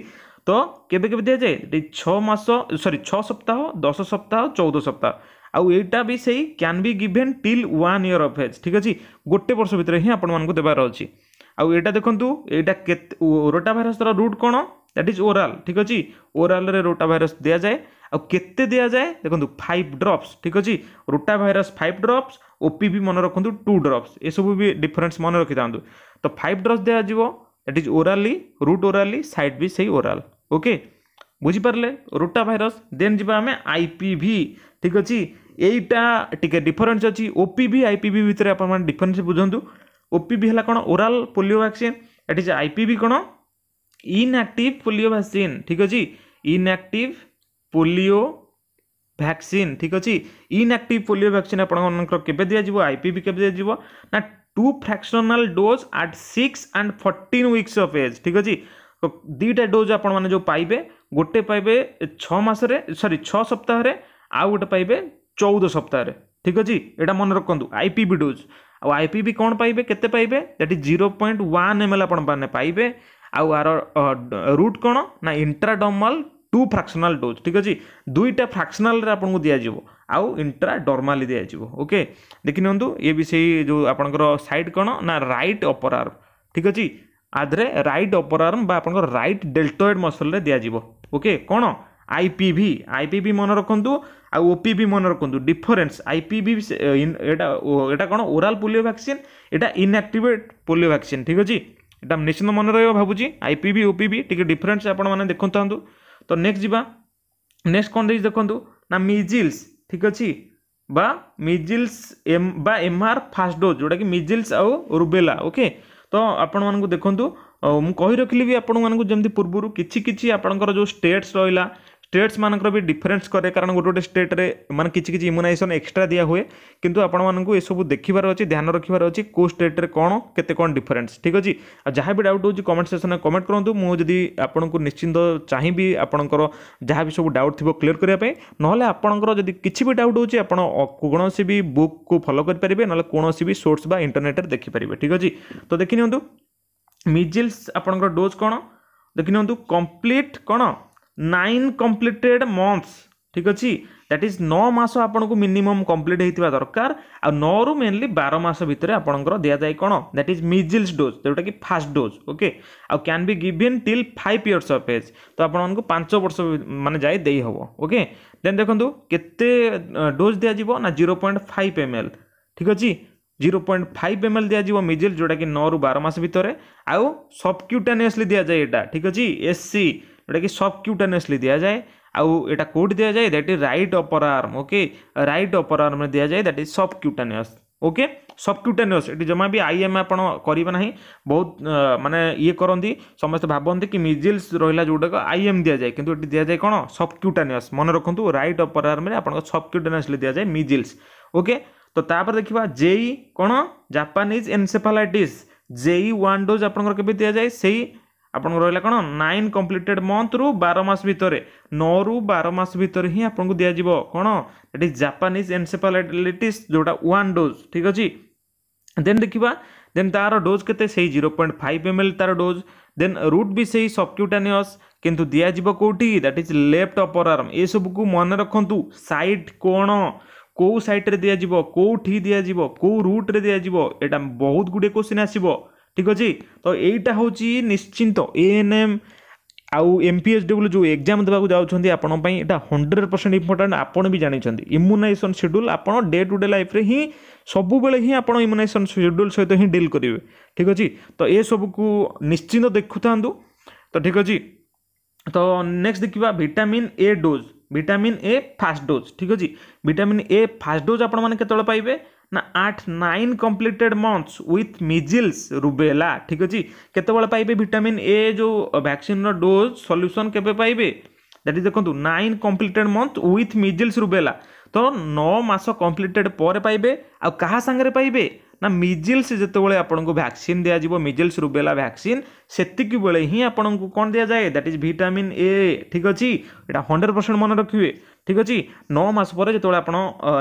তো কেবে কেবে দিয়া যায় ছ মাস সরি ছ সপ্তাহ দশ সপ্তাহ চৌদ সপ্তাহ आईटा भी सही क्या भी given till one year of age ठीक अच्छे गोटे वर्ष भितर हिं आपको देवार अच्छे आईटा देखू ये रोटा भाईरसर रुट कौन दैट इज ओराल ठीक अच्छे ओराल रोटा भाईरस दि जाए आते दि जाए देखो फाइव ड्रप्स ठीक अच्छे रोटा virus five drops O P V मन रखुद टू ड्रप्स यू भी डिफरेन्स मन रखि था तो फाइव ड्रप्स दिजाव that is orally route orally side भी सही ओराल ओके बुझीपारे रोटा भाईरस देन जी आम आईपी भी ঠিক ଅଛି ଏଇଟା ଟିକେ ଡିଫରେନ୍ସ ଅଛି O P V I P V ଭିତରେ ଆପଣମାନେ ଡିଫରେନ୍ସ ବୁଝନ୍ତୁ ଓ ପି ଭି ହେଲା କ'ଣ ଓରାଲ୍ ପୋଲିଓ ଭ୍ୟାକ୍ସିନ୍ ଏଠି ଯେ ଆଇ ପି ଭି କ'ଣ ଇନ୍ଆକ୍ଟିଭ୍ ପୋଲିଓ ଭ୍ୟାକ୍ସିନ୍ ଠିକ୍ ଅଛି ଇନ୍ଆକ୍ଟିଭ୍ ପୋଲିଓ ভ্যাকসিন ঠিক আছে ইনআক্টিভ পোলিও ভ্যাকসিন আপনার কেবে দিয়াযিব আইপিভি কেবে দিয়াযিব না two fractional dose at six and fourteen weeks of age ঠিক আছে দুইটা ডোজ আপনার যে পাইবে গোটে পাইবে ছ মাসরে সরি ছ সপ্তাহের आउ गए पाइबे चौदह सप्ताह ठीक अच्छे यहाँ मन रखुद आईपी भी डोज आउ आईपी भी कौन पाइबे के zero point one M L आपने आर रूट कौन ना इंट्राडमल टू फ्राक्सनाल डोज ठीक अच्छे दुईटा फ्राक्शनाल आपको दिज्व आउ इंट्राडर्माल दिज्व ओके देखनी ये भी सही जो आप सैड कौन ना रईट अपर आर्म ठीक अच्छे आदि रईट अपर आर्म आप रईट डेल्टोएड मसल दिज्व ओके कौन I P V I P V ମନେ ରଖନ୍ତୁ ଆଉ ଓ ପି ଭି ମନେ ରଖନ୍ତୁ ଡିଫରେନ୍ସ ଆଇ ପି ଭି ଏଇଟା ଏଇଟା କ'ଣ ଓରାଲ୍ ପୋଲିଓ ଭ୍ୟାକ୍ସିନ୍ ଏଇଟା ଇନ୍ଆକ୍ଟିଭେଟ୍ ପୋଲିଓ ଭ୍ୟାକ୍ସିନ୍ ଠିକ୍ ଅଛି ଏଇଟା ନିଶ୍ଚିନ୍ତ ମନେ ରହିବ ଭାବୁଛି ଆଇ ପି ଭି ଓ ଭି ଟିକେ ଡିଫରେନ୍ସ ଆପଣମାନେ ଦେଖୁଥାନ୍ତୁ ତ ନେକ୍ସଟ ଯିବା ନେକ୍ସଟ କ'ଣ ଦେଇଛି ଦେଖନ୍ତୁ ନା ମିଜିଲ୍ସ ଠିକ୍ ଅଛି ବା ମିଜିଲ୍ସ ଏମ୍ ବା ଏମ୍ଆର୍ ଫାଷ୍ଟ ଡୋଜ୍ ଯେଉଁଟାକି ମିଜିଲ୍ସ ଆଉ ରୁବେଲା ଓକେ ତ ଆପଣମାନଙ୍କୁ ଦେଖନ୍ତୁ ମୁଁ କହି ରଖିଲି ବି ଆପଣମାନଙ୍କୁ ଯେମିତି ପୂର୍ବରୁ କିଛି କିଛି ଆପଣଙ୍କର ଯେଉଁ ଷ୍ଟେଟ୍ସ ରହିଲା स्टेट्स मानक भी डिफरेन्स कैर कारण गोटे गोटे स्टेट मैंने किसी किसी इम्युनाइजेसन एक्सट्रा दि हुए कि आपको यह सब देखार अच्छे ध्यान रखार अच्छे को स्टेट कौन के कौन डिफरेन्स ठीक अच्छे जहाँ भी डाउट हो कमेंट सेक्शन में कमेंट करूँ मुझे आपको निश्चिंत चाहिए आपंकर जहाँ भी सब डाउट थी क्लीयर करने ना आपंकर कि भी डाउट होने कौन सी बुक को फलो करें ना कौन भी सोर्स इंटरनेट देखिपर ठीक अच्छे तो देखनी मिजिल्स आप डोज कौन देखनी कम्प्लीट कौन ନାଇନ୍ କମ୍ପ୍ଲିଟେଡ୍ ମନ୍ଥସ୍ ଠିକ୍ ଅଛି ଦ୍ୟାଟ୍ ଇଜ୍ ନଅ ମାସ ଆପଣଙ୍କୁ ମିନିମମ୍ କମ୍ପ୍ଲିଟ୍ ହେଇଥିବା ଦରକାର ଆଉ ନଅରୁ ମେନଲି ବାର ମାସ ଭିତରେ ଆପଣଙ୍କର ଦିଆଯାଏ କ'ଣ ଦ୍ୟାଟ୍ ଇଜ୍ ମିଜିଲ୍ସ ଡୋଜ୍ ଯେଉଁଟାକି ଫାଷ୍ଟ ଡୋଜ୍ ଓକେ ଆଉ can be given till five years of age ତ ଆପଣମାନଙ୍କୁ ପାଞ୍ଚ ବର୍ଷ ମାନେ ଯାଇ ଦେଇହେବ ଓକେ ଦେନ୍ ଦେଖନ୍ତୁ କେତେ ଡୋଜ୍ ଦିଆଯିବ ନା zero point five M L ଠିକ୍ ଅଛି zero point five M L ଦିଆଯିବ ମିଜିଲ୍ ଯେଉଁଟାକି ନଅରୁ ବାର ମାସ ଭିତରେ ଆଉ ସବକ୍ୟୁଟାନିୟସଲି ଦିଆଯାଏ ଏଇଟା ଠିକ୍ ଅଛି ଏସ୍ ସି ଯେଉଁଟାକି ସବ୍ କ୍ୟୁଟେନସ୍ଲି ଦିଆଯାଏ ଆଉ ଏଇଟା କେଉଁଠି ଦିଆଯାଏ that is right upper arm okay right upper ଆର୍ମରେ ଦିଆଯାଏ that is subcutaneous okay subcutaneous ଏଠି ଜମା ବି ଆଇ ଏମ୍ ଆପଣ କରିବେ ନାହିଁ ବହୁତ ମାନେ ଇଏ କରନ୍ତି ସମସ୍ତେ ଭାବନ୍ତି କି ମିଜିଲ୍ସ ରହିଲା ଯେଉଁଟାକ ଆଇ ଏମ୍ ଦିଆଯାଏ କିନ୍ତୁ ଏଠି ଦିଆଯାଏ କ'ଣ ସବ୍ କ୍ୟୁଟାନିୟସ୍ ମନେ ରଖନ୍ତୁ ରାଇଟ୍ ଅପର ଆର୍ମରେ ଆପଣଙ୍କ ସବ୍ କ୍ୟୁଟାନିୟସ୍ଲି ଦିଆଯାଏ ମିଜିଲ୍ସ ଓକେ ତ ତାପରେ ଦେଖିବା ଜେଇ କ'ଣ Japanese encephalitis J E one dose ଆପଣଙ୍କର କେବେ ଦିଆଯାଏ ସେଇ ଆପଣଙ୍କୁ ରହିଲା କ'ଣ ନାଇନ୍ କମ୍ପ୍ଲିଟେଡ୍ ମନ୍ଥରୁ ବାର ମାସ ଭିତରେ ନଅରୁ ବାର ମାସ ଭିତରେ ହିଁ ଆପଣଙ୍କୁ ଦିଆଯିବ କ'ଣ ଏଠି ଜାପାନିଜ୍ ଏନ୍ସେଫାଲାଇଟିସ୍ ଯେଉଁଟା ୱାନ୍ ଡୋଜ୍ ଠିକ୍ ଅଛି ଦେନ୍ ଦେଖିବା ଦେନ୍ ତା'ର ଡୋଜ୍ କେତେ ସେଇ zero point five M L ତା'ର ଡୋଜ୍ ଦେନ୍ ରୁଟ୍ ବି ସେଇ ସବ୍କ୍ୟୁଟାନିଅସ୍ କିନ୍ତୁ ଦିଆଯିବ କେଉଁଠି that is left upper arm ଏସବୁକୁ ମନେ ରଖନ୍ତୁ ସାଇଟ୍ କ'ଣ କେଉଁ ସାଇଟ୍ରେ ଦିଆଯିବ କେଉଁଠି ଦିଆଯିବ କେଉଁ ରୁଟ୍ରେ ଦିଆଯିବ ଏଇଟା ବହୁତ ଗୁଡ଼ିଏ କୋଶ୍ଚିନ୍ ଆସିବ ঠিক ଅଛି ତ ଏଇଟା ହେଉଛି ନିଶ୍ଚିନ୍ତ ଏ ଏନ୍ ଏମ୍ ଆଉ ଏମ୍ ପି ଏଚ୍ ଡବ୍ଲ୍ୟୁ ଯେଉଁ ଏକ୍ଜାମ୍ ଦେବାକୁ ଯାଉଛନ୍ତି ଆପଣଙ୍କ ପାଇଁ ଏଇଟା ହଣ୍ଡ୍ରେଡ଼୍ ପରସେଣ୍ଟ ଇମ୍ପୋର୍ଟାଣ୍ଟ ଆପଣ ବି ଜାଣିଛନ୍ତି ଇମ୍ୟୁନାଇଜେସନ୍ ସେଡ୍ୟୁଲ୍ ଆପଣ ଡେ ଟୁ ଡେ ଲାଇଫ୍ରେ ହିଁ ସବୁବେଳେ ହିଁ ଆପଣ ଇମ୍ୟୁନାଇଜେସନ୍ ସେଡ୍ୟୁଲ୍ ସହିତ ହିଁ ଡିଲ୍ କରିବେ ଠିକ୍ ଅଛି ତ ଏସବୁକୁ ନିଶ୍ଚିନ୍ତ ଦେଖୁଥାନ୍ତୁ ତ ଠିକ୍ ଅଛି ତ ନେକ୍ସଟ ଦେଖିବା vitamin A dose vitamin A first dose ଠିକ୍ ଅଛି ଭିଟାମିନ୍ ଏ ଫାଷ୍ଟ ଡୋଜ୍ ଆପଣମାନେ କେତେବେଳେ ପାଇବେ आठ nine completed months with measles rubella ଠିକ୍ ଅଛି କେତେବେଳେ ପାଇବେ ଭିଟାମିନ୍ ଏ ଯେଉଁ ଭ୍ୟାକ୍ସିନ୍ର ଡୋଜ୍ ସଲ୍ୟୁସନ୍ କେବେ ପାଇବେ ଦ୍ୟାଟ୍ ଇଜ୍ ଦେଖନ୍ତୁ nine completed month with measles rubella ତ ନଅ ମାସ କମ୍ପ୍ଲିଟେଡ୍ ପରେ ପାଇବେ ଆଉ କାହା ସାଙ୍ଗରେ ପାଇବେ ନା ମିଜିଲ୍ସ ଯେତେବେଳେ ଆପଣଙ୍କୁ ଭ୍ୟାକ୍ସିନ୍ ଦିଆଯିବ ମିଜିଲ୍ସ ରୁବେଲା ଭ୍ୟାକ୍ସିନ୍ ସେତିକି ବେଳେ ହିଁ ଆପଣଙ୍କୁ କ'ଣ ଦିଆଯାଏ ଦ୍ୟାଟ୍ ଇଜ୍ ଭିଟାମିନ୍ ଏ ଠିକ୍ ଅଛି ଏଇଟା ହଣ୍ଡ୍ରେଡ଼ ପରସେଣ୍ଟ ମନେ ରଖିବେ ঠিক ଅଛି ନଅ ମାସ ପରେ ଯେତେବେଳେ ଆପଣ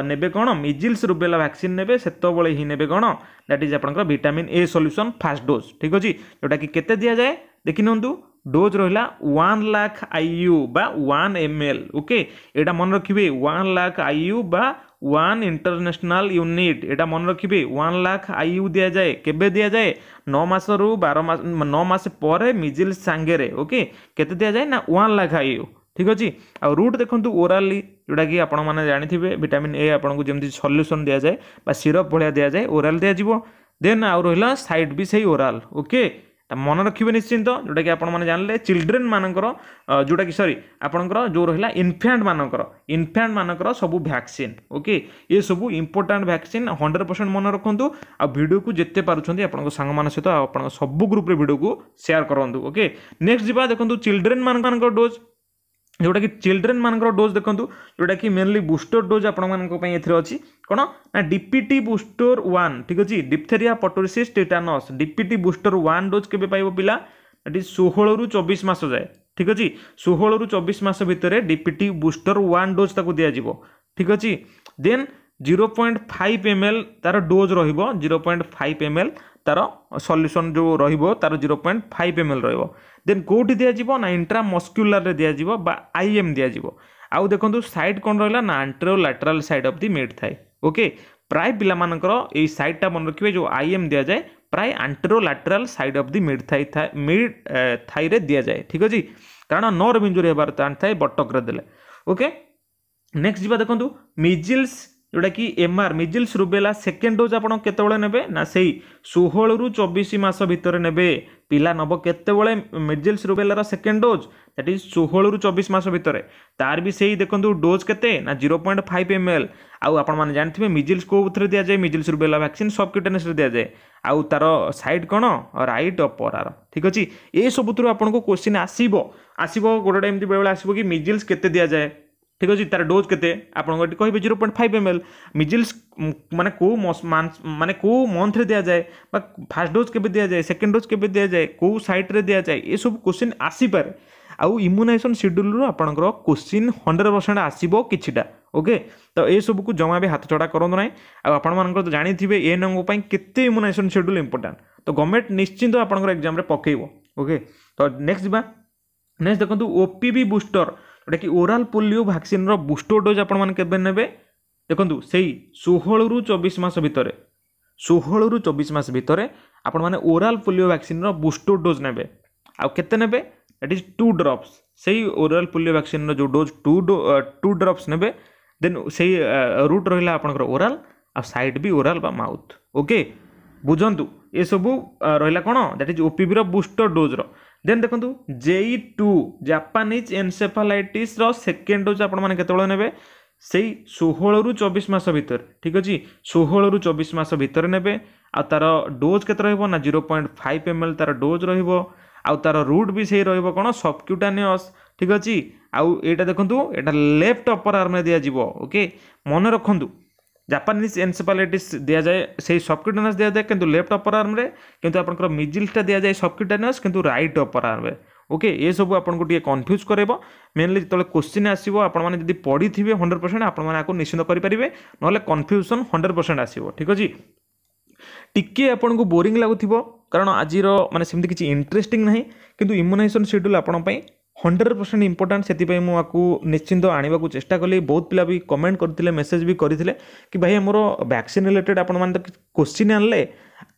ନେବେ କ'ଣ ମିଜିଲ୍ସ ରୁବେଲା ଭ୍ୟାକ୍ସିନ୍ ନେବେ ସେତେବେଳେ ହିଁ ନେବେ କ'ଣ ଦ୍ୟାଟ୍ ଇଜ୍ ଆପଣଙ୍କର vitamin A solution first dose ଠିକ୍ ଅଛି ଯେଉଁଟାକି କେତେ ଦିଆଯାଏ ଦେଖିନିଅନ୍ତୁ ଡୋଜ୍ ରହିଲା ୱାନ୍ ଲାଖ୍ ଆଇୟୁ ବା ୱାନ୍ ଏମ୍ ଏଲ୍ ଓକେ ଏଇଟା ମନେ ରଖିବେ ୱାନ୍ ଲାଖ୍ ଆଇୟୁ ବା ୱାନ୍ ଇଣ୍ଟରନ୍ୟାସନାଲ୍ ୟୁନିଟ୍ ଏଇଟା ମନେ ରଖିବେ ୱାନ୍ ଲାଖ୍ ଆଇୟୁ ଦିଆଯାଏ କେବେ ଦିଆଯାଏ ନଅ ମାସରୁ ବାର ମାସ ନଅ ମାସ ପରେ ମିଜିଲ୍ସ ସାଙ୍ଗରେ ଓକେ କେତେ ଦିଆଯାଏ ନା ୱାନ୍ ଲାଖ୍ ଆଇୟୁ ঠিক ଅଛି ଆଉ ରୁଟ୍ ଦେଖନ୍ତୁ ଓରାଲି ଯେଉଁଟାକି ଆପଣମାନେ ଜାଣିଥିବେ ଭିଟାମିନ୍ ଏ ଆପଣଙ୍କୁ ଯେମିତି ସଲ୍ୟୁସନ୍ ଦିଆଯାଏ ବା ସିରପ୍ ଭଳିଆ ଦିଆଯାଏ ଓରାଲ୍ ଦିଆଯିବ ଦେନ୍ ଆଉ ରହିଲା ସାଇଡ଼୍ ବି ସେଇ ଓରାଲ୍ ଓକେ ମନେ ରଖିବେ ନିଶ୍ଚିନ୍ତ ଯେଉଁଟାକି ଆପଣମାନେ ଜାଣିଲେ ଚିଲଡ୍ରେନ୍ ମାନଙ୍କର ଯେଉଁଟାକି ସରି ଆପଣଙ୍କର ଯେଉଁ ରହିଲା ଇନଫ୍ୟାଣ୍ଟ ମାନଙ୍କର ଇନଫ୍ୟାଣ୍ଟ ମାନଙ୍କର ସବୁ ଭ୍ୟାକ୍ସିନ୍ ଓକେ ଏସବୁ ଇମ୍ପୋର୍ଟାଣ୍ଟ ଭ୍ୟାକ୍ସିନ୍ ହଣ୍ଡ୍ରେଡ଼ ପରସେଣ୍ଟ ମନେ ରଖନ୍ତୁ ଆଉ ଭିଡ଼ିଓକୁ ଯେତେ ପାରୁଛନ୍ତି ଆପଣଙ୍କ ସାଙ୍ଗମାନଙ୍କ ସହିତ ଆପଣଙ୍କ ସବୁ ଗ୍ରୁପ୍ରେ ଭିଡ଼ିଓକୁ ସେୟାର କରନ୍ତୁ ଓକେ ନେକ୍ସଟ ଯିବା ଦେଖନ୍ତୁ ଚିଲଡ୍ରେନ୍ ମାନଙ୍କର ଡୋଜ୍ ଯେଉଁଟାକି ଚିଲଡ୍ରେନ୍ ମାନଙ୍କର ଡୋଜ୍ ଦେଖନ୍ତୁ ଯେଉଁଟାକି ମେନଲି ବୁଷ୍ଟର ଡୋଜ୍ ଆପଣମାନଙ୍କ ପାଇଁ ଏଥିରେ ଅଛି କ'ଣ ନା ଡିପିଟି ବୁଷ୍ଟର ୱାନ୍ ଠିକ୍ ଅଛି diphtheria pertussis tetanus DPT booster one dose କେବେ ପାଇବ ପିଲା ଏଠି ଷୋହଳରୁ ଚବିଶ ମାସ ଯାଏ ଠିକ୍ ଅଛି ଷୋହଳରୁ ଚବିଶ ମାସ ଭିତରେ ଡିପିଟି ବୁଷ୍ଟର ୱାନ୍ ଡୋଜ୍ ତାକୁ ଦିଆଯିବ ଠିକ୍ ଅଛି then zero point five M L ତା'ର ଡୋଜ୍ ରହିବ zero point five M L ତାର ସଲ୍ୟୁସନ୍ ଯେଉଁ ରହିବ ତାର zero point five M L ରହିବ ଦେନ୍ କେଉଁଠି ଦିଆଯିବ ନା ଇଣ୍ଟ୍ରାମସ୍କ୍ୟୁଲାରରେ ଦିଆଯିବ ବା ଆଇ ଏମ୍ ଦିଆଯିବ ଆଉ ଦେଖନ୍ତୁ ସାଇଡ଼୍ କ'ଣ ରହିଲା ନା anterolateral side of the mid thigh okay ପ୍ରାୟ ପିଲାମାନଙ୍କର ଏଇ ସାଇଡ଼୍ଟା ମନେ ରଖିବେ ଯେଉଁ ଆଇ ଏମ୍ ଦିଆଯାଏ ପ୍ରାୟ anterolateral side of the mid thigh mid ଥାଇରେ ଦିଆଯାଏ ଠିକ୍ ଅଛି କାରଣ ନର୍ ବିଞ୍ଜୁରି ହେବାର ଥାଏ ବଟକରେ ଦେଲେ ଓକେ ନେକ୍ସଟ ଯିବା ଦେଖନ୍ତୁ ମିଜିଲ୍ସ ଯେଉଁଟା କି M R measles rubella second dose ଆପଣ କେତେବେଳେ ନେବେ ନା ସେଇ ଷୋହଳରୁ ଚବିଶ ମାସ ଭିତରେ ନେବେ ପିଲା ନେବ କେତେବେଳେ ମିଜିଲ୍ସ ରୁବେଲାର ସେକେଣ୍ଡ ଡୋଜ୍ ଦ୍ୟାଟ୍ ଇଜ୍ ଷୋହଳରୁ ଚବିଶ ମାସ ଭିତରେ ତାର ବି ସେଇ ଦେଖନ୍ତୁ ଡୋଜ୍ କେତେ ନା zero point five M L ଆଉ ଆପଣମାନେ ଜାଣିଥିବେ ମିଜିଲ୍ସ କେଉଁଥିରେ ଦିଆଯାଏ ମିଜିଲ୍ସ ରୁବେଲା ଭ୍ୟାକ୍ସିନ୍ ସବ୍କ୍ୟୁଟେନସ୍ରେ ଦିଆଯାଏ ଆଉ ତାର ସାଇଡ଼୍ କ'ଣ ରାଇଟ୍ ଆର ଠିକ୍ ଅଛି ଏସବୁଥିରୁ ଆପଣଙ୍କୁ କୋଶ୍ଚିନ୍ ଆସିବ ଆସିବ ଗୋଟେ ଏମିତି ବେଳେବେଳେ ଆସିବ କି ମିଜିଲ୍ସ କେତେ ଦିଆଯାଏ ঠিক আছে তার ডোজ কেতে আপনার এটি কহবে zero point five M L measles মানে কেউ মানে কেউ মন্থরে দিয়া যায় বা ফার্স্ট ডোজ কেবে দিয়া যায় সেকেন্ড ডোজ কেবে দিয়া যায় কেউ সাইট্রে দিয়া যায় এসব কোশ্চিন আসিপারে আউ ইমুনাইজেসন সিড্ୟୁଲ୍ରୁ ଆପଣଙ୍କର କୋଶ୍ଚିନ୍ ହଣ୍ଡ୍ରେଡ଼ ପରସେଣ୍ଟ ଆସିବ କିଛିଟା ଓକେ ତ ଏସବୁକୁ ଜମା ବି ହାତ ଛଡ଼ା କରନ୍ତୁ ନାହିଁ ଆଉ ଆପଣମାନଙ୍କର ତ ଜାଣିଥିବେ ଏ ନଙ୍ଗ ପାଇଁ କେତେ ଇମ୍ୟୁନାଇଜେସନ୍ ସିଡ୍ୟୁଲ୍ ଇମ୍ପୋର୍ଟାଣ୍ଟ ତ ଗଭର୍ଣ୍ଣମେଣ୍ଟ ନିଶ୍ଚିନ୍ତ ଆପଣଙ୍କର ଏକ୍ଜାମ୍ରେ ପକାଇବ ଓକେ ତ ନେକ୍ସଟ ଯିବା ନେକ୍ସଟ ଦେଖନ୍ତୁ ଓପିବି ବୁଷ୍ଟର ওটা কি ওরাল পোলিও ভ্যাকসিনৰ বুষ্টৰ ডোজ আপোন মান কেবে নেবে দেখোந்து সেই 16 ৰু 24 মাহৰ ভিতৰে 16 ৰু 24 মাহৰ ভিতৰে আপোন মানে ওরাল পোলিও ভেকচিনৰ বুষ্টৰ ডোজ নেবে আৰু কতে নেবে দ্যাট ইজ 2 ড্রপস সেই ওরাল পোলিও ভেকচিনৰ যো ডোজ 2 টু ড্রপস নেবে দেন সেই ৰুট ৰহিলা আপোনকৰ ওরাল আৰু সাইড বি ওরাল বা মাউথ ওকে বুজন্তু এ সব ৰহিলা কোন দ্যাট ইজ ওপিবিৰ বুষ্টৰ ডোজৰ ଦେନ୍ ଦେଖନ୍ତୁ ଜେଇ ଟୁ ଜାପାନିଜ୍ ଏନ୍ସେଫାଲାଇଟିସ୍ର ସେକେଣ୍ଡ ଡୋଜ୍ ଆପଣମାନେ କେତେବେଳେ ନେବେ ସେଇ ଷୋହଳରୁ ଚବିଶ ମାସ ଭିତରେ ଠିକ୍ ଅଛି ଷୋହଳରୁ ଚବିଶ ମାସ ଭିତରେ ନେବେ ଆଉ ତା'ର ଡୋଜ୍ କେତେ ରହିବ ନା zero point five M L ତା'ର ଡୋଜ୍ ରହିବ ଆଉ ତା'ର ରୁଟ୍ ବି ସେଇ ରହିବ କ'ଣ ସବ୍କ୍ୟୁଟାନିଅସ୍ ଠିକ୍ ଅଛି ଆଉ ଏଇଟା ଦେଖନ୍ତୁ ଏଇଟା ଲେଫ୍ଟ ଅପର ଆର୍ମରେ ଦିଆଯିବ ଓକେ ମନେ ରଖନ୍ତୁ জাপানিজ এনসেফালাইটিস দিয়া যায় সেই সবকিটানাস দিয়া যায় কিন্তু লেফট অপর আর্মরে কিন্তু আপনার মিজিলটা দিয়া যায় সবকিটানাস কিন্তু রাইট অপর আর্মরে ওকে এসবু আপনার টিকিয়ে কনফ্यूज করব মেনলি যেত কোশ্চিন আসব আপনার যদি পড়িথিবে হন্ড্রেড পরসেন্ট আপনার আকু নিশ্চিত করে পারে নহলে কনফ্यूजन হন্ড্রেড পরসেন্ট আসব ঠিক আছে টিকি আপনার বোরিং লাগুব কারণ আজির মানে সেমি কিছু ইন্টারেস্টিং না কিন্তু ইমুনাইজেসন সেড্যুল আপনার ହଣ୍ଡ୍ରେଡ଼ ପରସେଣ୍ଟ ଇମ୍ପୋର୍ଟାଣ୍ଟ ସେଥିପାଇଁ ମୁଁ ଆକୁ ନିଶ୍ଚିନ୍ତ ଆଣିବାକୁ ଚେଷ୍ଟା କଲି ବହୁତ ପିଲା ବି କମେଣ୍ଟ କରିଥିଲେ ମେସେଜ୍ ବି କରିଥିଲେ କି ଭାଇ ଆମର ଭ୍ୟାକ୍ସିନ୍ ରିଲେଟେଡ଼୍ ଆପଣମାନେ ତ କୋଶ୍ଚିନ୍ ଆଣିଲେ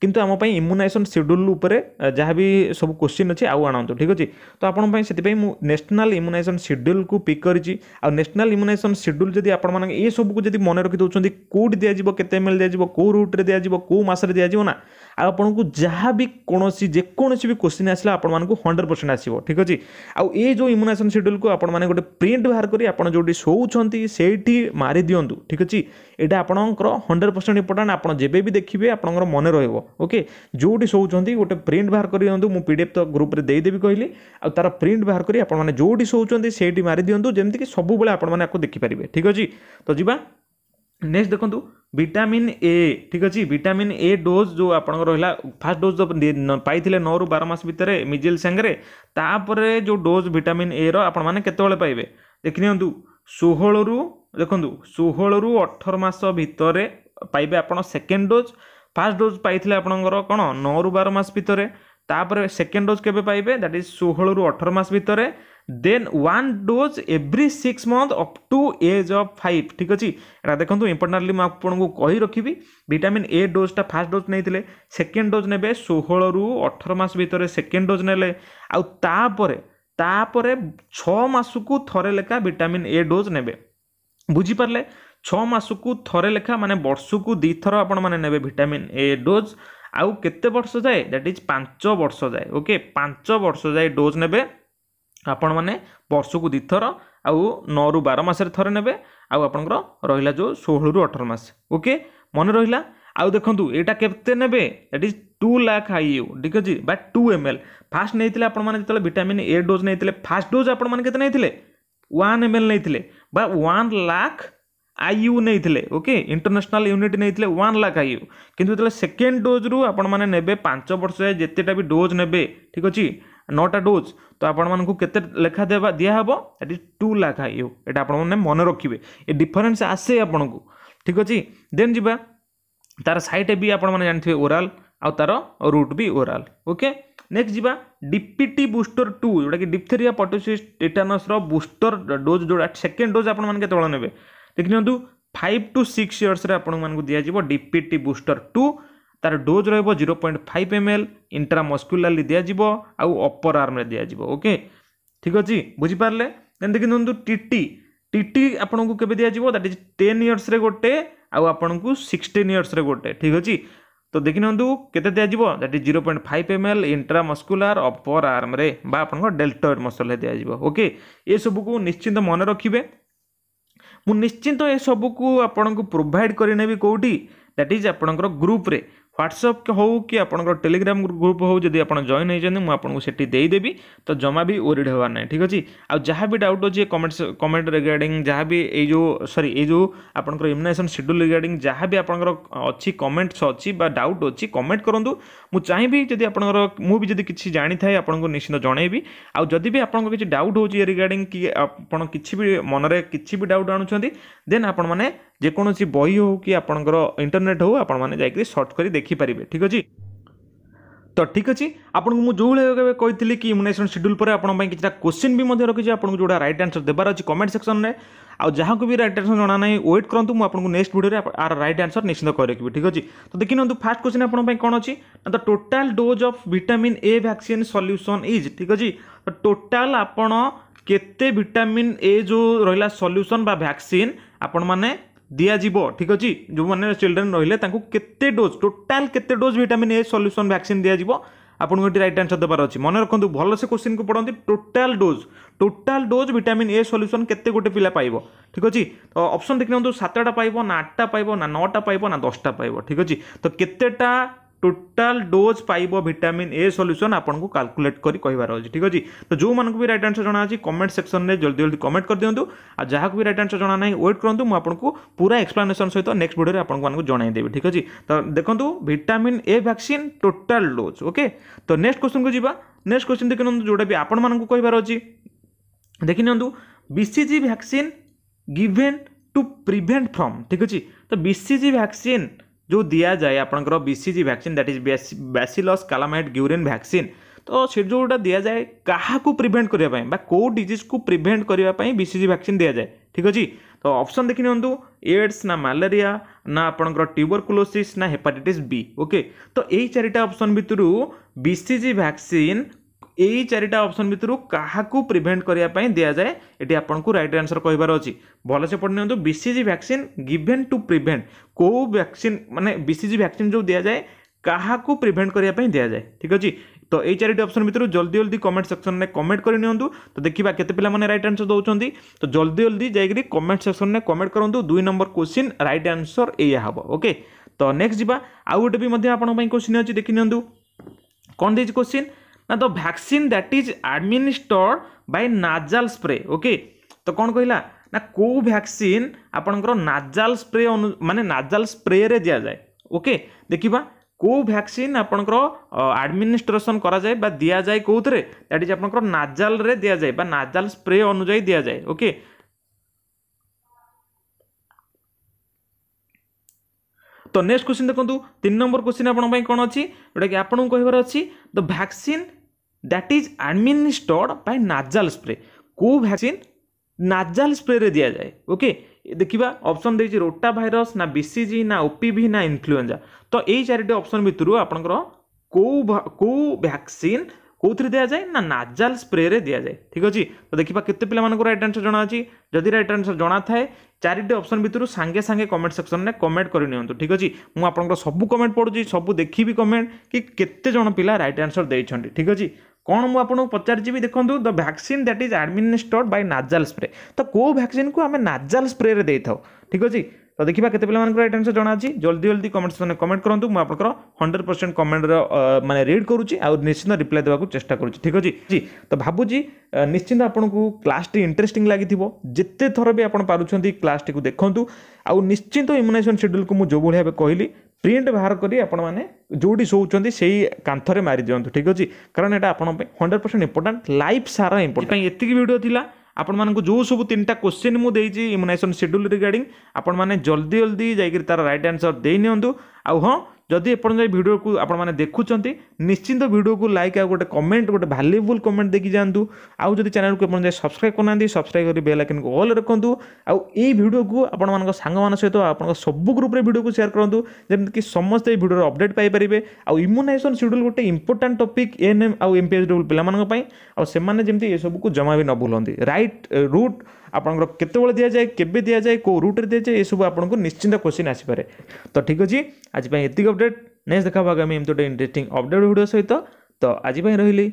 କିନ୍ତୁ ଆମ ପାଇଁ ଇମ୍ୟୁନାଇଜେସନ୍ ସେଡ୍ୟୁଲ୍ ଉପରେ ଯାହା ବି ସବୁ କୋଶ୍ଚିନ୍ ଅଛି ଆଉ ଆଣନ୍ତୁ ଠିକ୍ ଅଛି ତ ଆପଣଙ୍କ ପାଇଁ ସେଥିପାଇଁ ମୁଁ ନ୍ୟାସନାଲ୍ ଇମ୍ୟୁନାଇଜେସନ୍ ସେଡ୍ୟୁଲ୍କୁ ପିକ୍ କରିଛି ଆଉ ନ୍ୟାସନାଲ୍ ଇମ୍ୟୁନାଇଜେସନ୍ ସେଡ୍ୟୁଲ୍ ଯଦି ଆପଣମାନଙ୍କ ଏସବୁକୁ ଯଦି ମନେ ରଖିଦେଉଛନ୍ତି କେଉଁଠି ଦିଆଯିବ କେତେ ଏମ୍ ଏଲ୍ ଦିଆଯିବ କେଉଁ ରୁଟ୍ରେ ଦିଆଯିବ କେଉଁ ମାସରେ ଦିଆଯିବ ନା ଆଉ ଆପଣଙ୍କୁ ଯାହା ବି କୌଣସି ଯେକୌଣସି ବି କୋଶ୍ଚିନ୍ ଆସିଲା ଆପଣମାନଙ୍କୁ ହଣ୍ଡ୍ରେଡ଼ ପରସେଣ୍ଟ ଆସିବ ଠିକ୍ ଅଛି ଆଉ ଏ ଯେଉଁ ଇମ୍ୟୁନାଇଜେସନ୍ ସେଡ୍ୟୁଲ୍କୁ ଆପଣମାନେ ଗୋଟେ ପ୍ରିଣ୍ଟ ବାହାର କରି ଆପଣ ଯେଉଁଠି ଶୋଉଛନ୍ତି ସେଇଠି ମାରି ଦିଅନ୍ତୁ ଠିକ୍ ଅଛି ଏଇଟା ଆପଣଙ୍କର ହଣ୍ଡ୍ରେଡ଼ ପରସେଣ୍ଟ ଇମ୍ପୋର୍ଟାଣ୍ଟ ଆପଣ ଯେବେ ବି ଦେଖିବେ ଆପଣଙ୍କର ମନେ ରହିବ ପଡ଼ିବ ଓକେ ଯେଉଁଠି ଶୋଉଛନ୍ତି ଗୋଟେ ପ୍ରିଣ୍ଟ ବାହାର କରି ଦିଅନ୍ତୁ ମୁଁ ପି ଡି ଏଫ୍ ତ ଗ୍ରୁପ୍ରେ ଦେଇଦେବି କହିଲି ଆଉ ତା'ର ପ୍ରିଣ୍ଟ ବାହାର କରି ଆପଣମାନେ ଯେଉଁଠି ଶୋଉଛନ୍ତି ସେଇଠି ମାରିଦିଅନ୍ତୁ ଯେମିତିକି ସବୁବେଳେ ଆପଣମାନେ ଆକୁ ଦେଖିପାରିବେ ଠିକ୍ ଅଛି ତ ଯିବା ନେକ୍ସଟ ଦେଖନ୍ତୁ ଭିଟାମିନ୍ ଏ ଠିକ୍ ଅଛି ଭିଟାମିନ୍ ଏ ଡୋଜ୍ ଯେଉଁ ଆପଣଙ୍କର ରହିଲା ফার্স্ট ଡୋଜ୍ ପାଇଥିଲେ ନଅରୁ ବାର ମାସ ଭିତରେ ମିଜିଲ୍ ସାଙ୍ଗରେ ତାପରେ ଯେଉଁ ଡୋଜ୍ ଭିଟାମିନ୍ এ রপন মানে কেতবে পাইবে দেখি নিহত ଷୋହଳରୁ দেখুন ষোহলু অঠর মাস ভিতরে পাইবে আপনার সেকেন্ড ডোজ ଫାର୍ଷ୍ଟ ଡୋଜ୍ ପାଇଥିଲେ ଆପଣଙ୍କର କ'ଣ ନଅରୁ ବାର ମାସ ଭିତରେ ତାପରେ ସେକେଣ୍ଡ ଡୋଜ୍ କେବେ ପାଇବେ ଦ୍ୟାଟ୍ ଇଜ୍ ଷୋହଳରୁ ଅଠର ମାସ ଭିତରେ then one dose every six month up to age of five ଠିକ୍ ଅଛି ଏଇଟା ଦେଖନ୍ତୁ ଇମ୍ପୋର୍ଟାଣ୍ଟଲି ମୁଁ ଆପଣଙ୍କୁ କହି ରଖିବି ଭିଟାମିନ୍ ଏ ଡୋଜ୍ଟା ଫାର୍ଷ୍ଟ ଡୋଜ୍ ନେଇଥିଲେ ସେକେଣ୍ଡ ଡୋଜ୍ ନେବେ ଷୋହଳରୁ ଅଠର ମାସ ଭିତରେ ସେକେଣ୍ଡ ଡୋଜ୍ ନେଲେ ଆଉ ତାପରେ ତାପରେ ଛଅ ମାସକୁ ଥରେ ଲେଖା ଭିଟାମିନ୍ ଏ ଡୋଜ୍ ନେବେ ବୁଝିପାରିଲେ ଛଅ ମାସକୁ ଥରେ ଲେଖା ମାନେ ବର୍ଷକୁ ଦୁଇଥର ଆପଣମାନେ ନେବେ ଭିଟାମିନ୍ ଏ ଡୋଜ୍ ଆଉ କେତେ ବର୍ଷ ଯାଏ ଦ୍ୟାଟ୍ ଇଜ୍ ପାଞ୍ଚ ବର୍ଷ ଯାଏ ଓକେ ପାଞ୍ଚ ବର୍ଷ ଯାଏ ଡୋଜ୍ ନେବେ ଆପଣମାନେ ବର୍ଷକୁ ଦୁଇଥର ଆଉ ନଅରୁ ବାର ମାସରେ ଥରେ ନେବେ ଆଉ ଆପଣଙ୍କର ରହିଲା ଯେଉଁ ଷୋହଳରୁ ଅଠର ମାସ ଓକେ ମନେ ରହିଲା ଆଉ ଦେଖନ୍ତୁ ଏଇଟା କେତେ ନେବେ that is two lakh I U ଠିକ୍ ଅଛି ବା ଟୁ ଏମ୍ ଏଲ୍ ଫାଷ୍ଟ ନେଇଥିଲେ ଆପଣମାନେ ଯେତେବେଳେ ଭିଟାମିନ୍ ଏ ଡୋଜ୍ ନେଇଥିଲେ ଫାଷ୍ଟ ଡୋଜ୍ ଆପଣମାନେ କେତେ ନେଇଥିଲେ ୱାନ୍ ଏମ୍ ଏଲ୍ ନେଇଥିଲେ ବା ୱାନ୍ ଲାଖ୍ ଆଇୟୁ ନେଇଥିଲେ ଓକେ ଇଣ୍ଟରନ୍ୟାସନାଲ୍ ୟୁନିଟ୍ ନେଇଥିଲେ ୱାନ୍ ଲାଖ୍ ଆଇୟୁ କିନ୍ତୁ ଯେତେବେଳେ ସେକେଣ୍ଡ ଡୋଜ୍ରୁ ଆପଣମାନେ ନେବେ ପାଞ୍ଚ ବର୍ଷ ଯାଏ ଯେତେଟା ବି ଡୋଜ୍ ନେବେ ଠିକ୍ ଅଛି ନଅଟା ଡୋଜ୍ ତ ଆପଣମାନଙ୍କୁ କେତେ ଲେଖା ଦେବା ଦିଆହେବ ଏଠି ଟୁ ଲାଖ୍ ଆଇୟୁ ଏଇଟା ଆପଣମାନେ ମନେ ରଖିବେ ଏ ଡିଫରେନ୍ସ ଆସେ ଆପଣଙ୍କୁ ଠିକ୍ ଅଛି ଦେନ୍ ଯିବା ତାର ସାଇଟ୍ ବି ଆପଣମାନେ ଜାଣିଥିବେ ଓରାଲ୍ ଆଉ ତାର ରୁଟ୍ ବି ଓରାଲ୍ ଓକେ ନେକ୍ସଟ ଯିବା ଡିପିଟି ବୁଷ୍ଟର ଟୁ ଯେଉଁଟାକି ଡିପ୍ଥେରିଆ ପଟୋସିସ୍ ଟିଟାନସର ବୁଷ୍ଟର ଡୋଜ୍ ଯେଉଁଟା ସେକେଣ୍ଡ ଡୋଜ୍ ଆପଣମାନେ କେତେବେଳେ ନେବେ देखिनियंतु 5 टू 6 इयर्स रे आपण मानकु दिया जीवो डीपीटी बूस्टर 2 तार डोज रहबो 0.5 ml इंट्रामस्कुलरली दिया जीवो आउ अपर आर्म रे ओके ठीक अच्छे बुझी पारले देन देखिनियंतु टीटी टीटी आपण को केबे दैट इज टेन इयर्स गोटे आउ आपण इयर्स गोटे ठीक अच्छे तो देखिनियंतु केते दिया zero point five 0.5 ml intramuscular upper आर्म्रे आप बा आपण मसल रे ओके ए सब को निश्चित मन रखिए ମୁଁ ନିଶ୍ଚିନ୍ତ ଏସବୁକୁ ଆପଣଙ୍କୁ ପ୍ରୋଭାଇଡ଼ କରିନେବି କେଉଁଠି ଦ୍ୟାଟ୍ ଇଜ୍ ଆପଣଙ୍କର ଗ୍ରୁପ୍ରେ ହ୍ୱାଟ୍ସଅପ୍ ହେଉ କି ଆପଣଙ୍କର ଟେଲିଗ୍ରାମ ଗ୍ରୁପ୍ ହେଉ ଯଦି ଆପଣ ଜଏନ୍ ହେଇଛନ୍ତି ମୁଁ ଆପଣଙ୍କୁ ସେଠି ଦେଇଦେବି ତ ଜମା ବି ୱରିଡ଼୍ ହେବାର ନାହିଁ ଠିକ୍ ଅଛି ଆଉ ଯାହା ବି ଡାଉଟ୍ ଅଛି କମେଣ୍ଟ କମେଣ୍ଟ ରିଗାର୍ଡ଼ିଂ ଯାହା ବି ଏଇ ଯେଉଁ ସରି ଏଇ ଯେଉଁ ଆପଣଙ୍କର ଇମ୍ୟୁନାଇଜେସନ୍ ସେଡ୍ୟୁଲ୍ ରିଗାର୍ଡ଼ିଂ ଯାହା ବି ଆପଣଙ୍କର ଅଛି କମେଣ୍ଟସ୍ ଅଛି ବା ଡାଉଟ୍ ଅଛି କମେଣ୍ଟ କରନ୍ତୁ ମୁଁ ଚାହିଁବି ଯଦି ଆପଣଙ୍କର ମୁଁ ବି ଯଦି କିଛି ଜାଣିଥାଏ ଆପଣଙ୍କୁ ନିଶ୍ଚିନ୍ତ ଜଣେଇବି ଆଉ ଯଦି ବି ଆପଣଙ୍କ କିଛି ଡାଉଟ୍ ହେଉଛି ଏ ରିଗାର୍ଡ଼ିଂ କି ଆପଣ କିଛି ବି ମନରେ କିଛି ବି ଡାଉଟ୍ ଆଣୁଛନ୍ତି ଦେନ୍ ଆପଣମାନେ ଯେକୌଣସି ବହି ହେଉ କି ଆପଣଙ୍କର ଇଣ୍ଟରନେଟ୍ ହେଉ ଆପଣମାନେ ଯାଇକରି ସର୍ଚ୍ଚ କରି ଦେଖିପାରିବେ ଠିକ୍ ଅଛି ତ ଠିକ୍ ଅଛି ଆପଣଙ୍କୁ ମୁଁ ଯେଉଁଭଳି ଭାବେ କହିଥିଲି କି ଇମ୍ୟୁନାଇଜେସନ୍ ସିଡ୍ୟୁଲ୍ ପରେ ଆପଣଙ୍କ ପାଇଁ କିଛିଟା କୋଶ୍ଚିନ୍ ବି ମଧ୍ୟ ରଖିଛି ଆପଣଙ୍କୁ ଯେଉଁଟା ରାଇଟ୍ ଆନ୍ସର୍ ଦେବାର ଅଛି କମେଣ୍ଟ ସେକ୍ସନ୍ରେ ଆଉ ଯାହାକୁ ବି ରାଇଟ୍ ଆନ୍ସର୍ ଜଣା ନାହିଁ ୱେଟ୍ କରନ୍ତୁ ମୁଁ ଆପଣଙ୍କୁ ନେକ୍ସଟ ଭିଡ଼ିଓରେ ଆର ରାଇଟ୍ ଆନ୍ସର୍ ନିଶ୍ଚିତ କରି ରଖିବି ଠିକ୍ ଅଛି ତ ଦେଖିନିଅନ୍ତୁ ଫାର୍ଷ୍ଟ କୋଶ୍ଚିନ୍ ଆପଣଙ୍କ ପାଇଁ କ'ଣ ଅଛି ନା ତ total dose of vitamin A vaccine solution is ଠିକ୍ ଅଛି ତ ଟୋଟାଲ୍ ଆପଣ କେତେ ଭିଟାମିନ୍ ଏ ଯେଉଁ ରହିଲା ସଲ୍ୟୁସନ୍ ବା ଭ୍ୟାକ୍ସିନ୍ ଆପଣମାନେ ଦିଆଯିବ ଠିକ୍ ଅଛି ଯେଉଁମାନେ ଚିଲଡ୍ରେନ୍ ରହିଲେ ତାଙ୍କୁ କେତେ ଡୋଜ୍ ଟୋଟାଲ୍ କେତେ dose vitamin A solution vaccine ଦିଆଯିବ ଆପଣଙ୍କୁ ଏଠି ରାଇଟ୍ ଆନ୍ସର୍ ଦେବାର ଅଛି ମନେ ରଖନ୍ତୁ ଭଲସେ କୋଶ୍ଚିନ୍କୁ ପଢ଼ନ୍ତି total dose total dose vitamin A solution କେତେ ଗୋଟେ ପିଲା ପାଇବ ଠିକ୍ ଅଛି ତ ଅପସନ୍ ନିଅନ୍ତୁ ସାତଟା ପାଇବ ନା ଆଠଟା ପାଇବ ନା ନଅଟା ପାଇବ ନା ଦଶଟା ପାଇବ ଠିକ୍ ଅଛି ତ କେତେଟା टोटाल डोज पाइब भिटामिन ए सल्यूसन आपको काल्कुलेट कर ठीक अच्छे तो जो मैं भी रईट आन्सर जाना कमेंट सेक्सन में जल्दी जल्दी कमेंट कर दिखुद आ जहाँ भी रईट आन्सर जाना व्वेट करूँ मुझे आपको पूरा एक्सप्लेनेसन सहित नेक्स्ट भिडियो आपको मैं जनईदेवि ठीक अच्छे तो देखो vitamin A vaccine total dose okay तो नेक्स्ट क्वेश्चन को जी नेक्स्ट क्वेश्चन देखने जोटा भी आपण मूँ कहार अच्छी देखी निसी vaccine given to prevent from ठीक अच्छे तो बीसीजी भैक्सीन जो दि जाए आपंकर BCG vaccine that is bacillus Calmette Guerin vaccine तो से जोटा दि जाए क्या प्रिभेन्ट करने कौ डीज को प्रिभेन्ट करने बीसीजी भैक्सीन दि जाए ठीक अच्छे तो अप्सन देखि एड्स ना मलेरिया ना आपंकर ट्यूबरकुलोसीस ना हेपाटाइट बी ओके तो यही चार्टा अप्सन भितर बीसीजी भैक्सीन ଏଇ ଚାରିଟା ଅପସନ୍ ଭିତରୁ କାହାକୁ ପ୍ରିଭେଣ୍ଟ କରିବା ପାଇଁ ଦିଆଯାଏ ଏଠି ଆପଣଙ୍କୁ ରାଇଟ୍ ଆନ୍ସର୍ କହିବାର ଅଛି ଭଲସେ ପଢ଼ି ନିଅନ୍ତୁ BCG vaccine given to prevent କେଉଁ ଭ୍ୟାକ୍ସିନ୍ ମାନେ ବିସିଜି ଭ୍ୟାକ୍ସିନ୍ ଯେଉଁ ଦିଆଯାଏ କାହାକୁ ପ୍ରିଭେଣ୍ଟ କରିବା ପାଇଁ ଦିଆଯାଏ ଠିକ୍ ଅଛି ତ ଏଇ ଚାରିଟି ଅପସନ୍ ଭିତରୁ ଜଲ୍ଦି ଜଲ୍ଦି କମେଣ୍ଟ ସେକ୍ସନ୍ରେ କମେଣ୍ଟ କରି ନିଅନ୍ତୁ ତ ଦେଖିବା କେତେ ପିଲାମାନେ ରାଇଟ୍ ଆନ୍ସର୍ ଦେଉଛନ୍ତି ତ ଜଲ୍ଦି ଜଲ୍ଦି ଯାଇକରି କମେଣ୍ଟ ସେକ୍ସନ୍ରେ କମେଣ୍ଟ କରନ୍ତୁ ଦୁଇ ନମ୍ବର କୋଶ୍ଚିନ୍ ରାଇଟ୍ ଆନ୍ସର୍ ଏଇଆ ହେବ ଓକେ ତ ନେକ୍ସଟ ଯିବା ଆଉ ଗୋଟେ ବି ମଧ୍ୟ ଆପଣଙ୍କ ପାଇଁ କୋଶ୍ଚିନ୍ ଅଛି ଦେଖି ନିଅନ୍ତୁ କ'ଣ ଦେଇଛି କୋଶ୍ଚିନ୍ ना the vaccine that is administered by nasal spray okay ତ କ'ଣ କହିଲା ନା କେଉଁ ଭ୍ୟାକ୍ସିନ୍ ଆପଣଙ୍କର ନାଜାଲ୍ ସ୍ପ୍ରେ ଅନୁ ମାନେ ନାଜାଲ୍ ସ୍ପ୍ରେରେ ଦିଆଯାଏ ଓକେ ଦେଖିବା କେଉଁ ଭ୍ୟାକ୍ସିନ୍ ଆପଣଙ୍କର ଆଡମିନିଷ୍ଟ୍ରେସନ୍ କରାଯାଏ ବା ଦିଆଯାଏ କେଉଁଥିରେ ଦ୍ୟାଟ୍ ଇଜ୍ ଆପଣଙ୍କର ନାଜାଲ୍ରେ ଦିଆଯାଏ ବା ନାଜାଲ୍ ସ୍ପ୍ରେ ଅନୁଯାୟୀ ଦିଆଯାଏ ଓକେ ତ ନେକ୍ସଟ କ୍ୱେଶ୍ଚିନ୍ ଦେଖନ୍ତୁ ତିନି ନମ୍ବର କ୍ୱେଶ୍ଚିନ୍ ଆପଣଙ୍କ ପାଇଁ କ'ଣ ଅଛି ଯେଉଁଟାକି ଆପଣଙ୍କୁ କହିବାର ଅଛି the vaccine that is administered by nasal spray को भैक्सीन नाजाल स्प्रे दि जाए ओके देखा अप्सन दे रोटा भाइर ना बीसीजी ना ओपिवि ना इनफ्लुएंजा तो यही चार्ट अप्सन भितर आपंकर भैक्सीन कौन दि जाए ना नाजाल स्प्रे दि जाए ठीक अच्छे तो देखा कितने पाला रईट आन्सर जना जदि रईट आन्सर जना था चार्ट अप्सन भितर सांगे सांगे कमेंट सेक्शन में कमेंट कर ठीक अच्छे मुझे सब कमेंट पढ़ू सब देखी कमेंट कि केत पा रईट आन्सर देखिए ठीक अच्छे କ'ଣ ମୁଁ ଆପଣଙ୍କୁ ପଚାରିଯିବି ଦେଖନ୍ତୁ the vaccine that is administered by nasal spray ତ କେଉଁ ଭ୍ୟାକ୍ସିନ୍କୁ ଆମେ ନାଜାଲ ସ୍ପ୍ରେରେ ଦେଇଥାଉ ଠିକ୍ ଅଛି ତ ଦେଖିବା କେତେ ପିଲାମାନଙ୍କର ଏଇ ଆନ୍ସର୍ ଜଣାଅଛି ଜଲ୍ଦି ଜଲ୍ଦି କମେଣ୍ଟ ସେକ୍ସନ୍ରେ କମେଣ୍ଟ କରନ୍ତୁ ମୁଁ ଆପଣଙ୍କର ହଣ୍ଡ୍ରେଡ଼ ପରସେଣ୍ଟ କମେଣ୍ଟର ମାନେ ରିଡ୍ କରୁଛି ଆଉ ନିଶ୍ଚିନ୍ତ ରିପ୍ଲାଏ ଦେବାକୁ ଚେଷ୍ଟା କରୁଛି ଠିକ୍ ଅଛି ଜି ତ ଭାବୁଛି ନିଶ୍ଚିନ୍ତ ଆପଣଙ୍କୁ କ୍ଲାସ୍ଟି ଇଣ୍ଟରେଷ୍ଟିଂ ଲାଗିଥିବ ଯେତେ ଥର ବି ଆପଣ ପାରୁଛନ୍ତି କ୍ଲାସ୍ଟିକୁ ଦେଖନ୍ତୁ ଆଉ ନିଶ୍ଚିନ୍ତ ଇମ୍ୟୁନାଇଜେସନ୍ ସେଡ୍ୟୁଲ୍କୁ ମୁଁ ଯେଉଁ ଭଳି ଭାବେ କହିଲି ପ୍ରିଣ୍ଟ ବାହାର କରି ଆପଣମାନେ ଯେଉଁଠି ଶୋଉଛନ୍ତି ସେଇ କାନ୍ଥରେ ମାରି ଦିଅନ୍ତୁ ଠିକ୍ ଅଛି କାରଣ ଏଇଟା ଆପଣଙ୍କ ପାଇଁ ହଣ୍ଡ୍ରେଡ଼ ପରସେଣ୍ଟ ଇମ୍ପୋର୍ଟାଣ୍ଟ ଲାଇଫ୍ ସାରା ଇମ୍ପୋର୍ଟାଣ୍ଟ ପାଇଁ ଏତିକି ଭିଡ଼ିଓ ଥିଲା ଆପଣମାନଙ୍କୁ ଯେଉଁ ସବୁ ତିନିଟା କୋଶ୍ଚିନ୍ ମୁଁ ଦେଇଛି ଇମ୍ୟୁନାଇଜେସନ୍ ସେଡ୍ୟୁଲ୍ ରିଗାର୍ଡ଼ିଂ ଆପଣମାନେ ଜଲ୍ଦି ଜଲ୍ଦି ଯାଇକରି ତା'ର ରାଇଟ୍ ଆନ୍ସର୍ ଦେଇନିଅନ୍ତୁ ଆଉ ହଁ ଯଦି ଏପର୍ଯ୍ୟନ୍ତ ଏ ଭିଡ଼ିଓକୁ ଆପଣମାନେ ଦେଖୁଛନ୍ତି ନିଶ୍ଚିନ୍ତ ଭିଡ଼ିଓକୁ ଲାଇକ୍ ଆଉ ଗୋଟେ କମେଣ୍ଟ ଗୋଟେ ଭାଲ୍ୟୁବୁଲ୍ କମେଣ୍ଟ ଦେଇକି ଯାଆନ୍ତୁ ଆଉ ଯଦି ଚ୍ୟାନେଲକୁ ଏପର୍ଯ୍ୟନ୍ତ ସବସ୍କ୍ରାଇବ୍ କରୁନାହାନ୍ତି ସବସ୍କ୍ରାଇବ୍ କରି ବେଲ୍ ଆଇକନ୍କୁ ଅଲ୍ ରଖନ୍ତୁ ଆଉ ଏଇ ଭିଡ଼ିଓକୁ ଆପଣମାନଙ୍କ ସାଙ୍ଗମାନଙ୍କ ସହିତ ଆପଣଙ୍କ ସବୁ ଗ୍ରୁପ୍ରେ ଭିଡ଼ିଓକୁ ସେୟାର କରନ୍ତୁ ଯେମିତିକି ସମସ୍ତେ ଏହି ଭିଡ଼ିଓର ଅପଡ଼େଟ୍ ପାଇପାରିବେ ଆଉ ଇମ୍ୟୁନାଇଜେସନ୍ ସିଡ୍ୟୁଲ୍ ଗୋଟେ ଇମ୍ପୋର୍ଟାଣ୍ଟ ଟପିକ୍ ଏନ୍ ଏମ୍ ଆଉ ଏମ୍ପିଏସ୍ ଡବ୍ଲ୍ୟୁ ପିଲାମାନଙ୍କ ପାଇଁ ଆଉ ସେମାନେ ଯେମିତି ଏସବୁକୁ ଜମା ବି ନ ଭୁଲନ୍ତି ରାଇଟ୍ ରୁଟ୍ ଆପଣଙ୍କର କେତେବେଳେ ଦିଆଯାଏ କେବେ ଦିଆଯାଏ କେଉଁ ରୁଟ୍ରେ ଦିଆଯାଏ ଏସବୁ ଆପଣଙ୍କୁ ନିଶ୍ଚିନ୍ତ କୋଶ୍ଚିନ୍ ଆସିପାରେ ତ ଠିକ୍ ଅଛି ଆଜି ପାଇଁ ଏତିକି ଅପଡ଼େଟ୍ ନେକ୍ସଟ ଦେଖା ହେବ ଆଗାମୀ ଏମିତି ଗୋଟେ ଇଣ୍ଟରେଷ୍ଟିଂ ଅପଡ଼େଟ୍ ଭିଡ଼ିଓ ସହିତ ତ ଆଜି ପାଇଁ ରହିଲି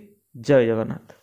ଜୟ ଜଗନ୍ନାଥ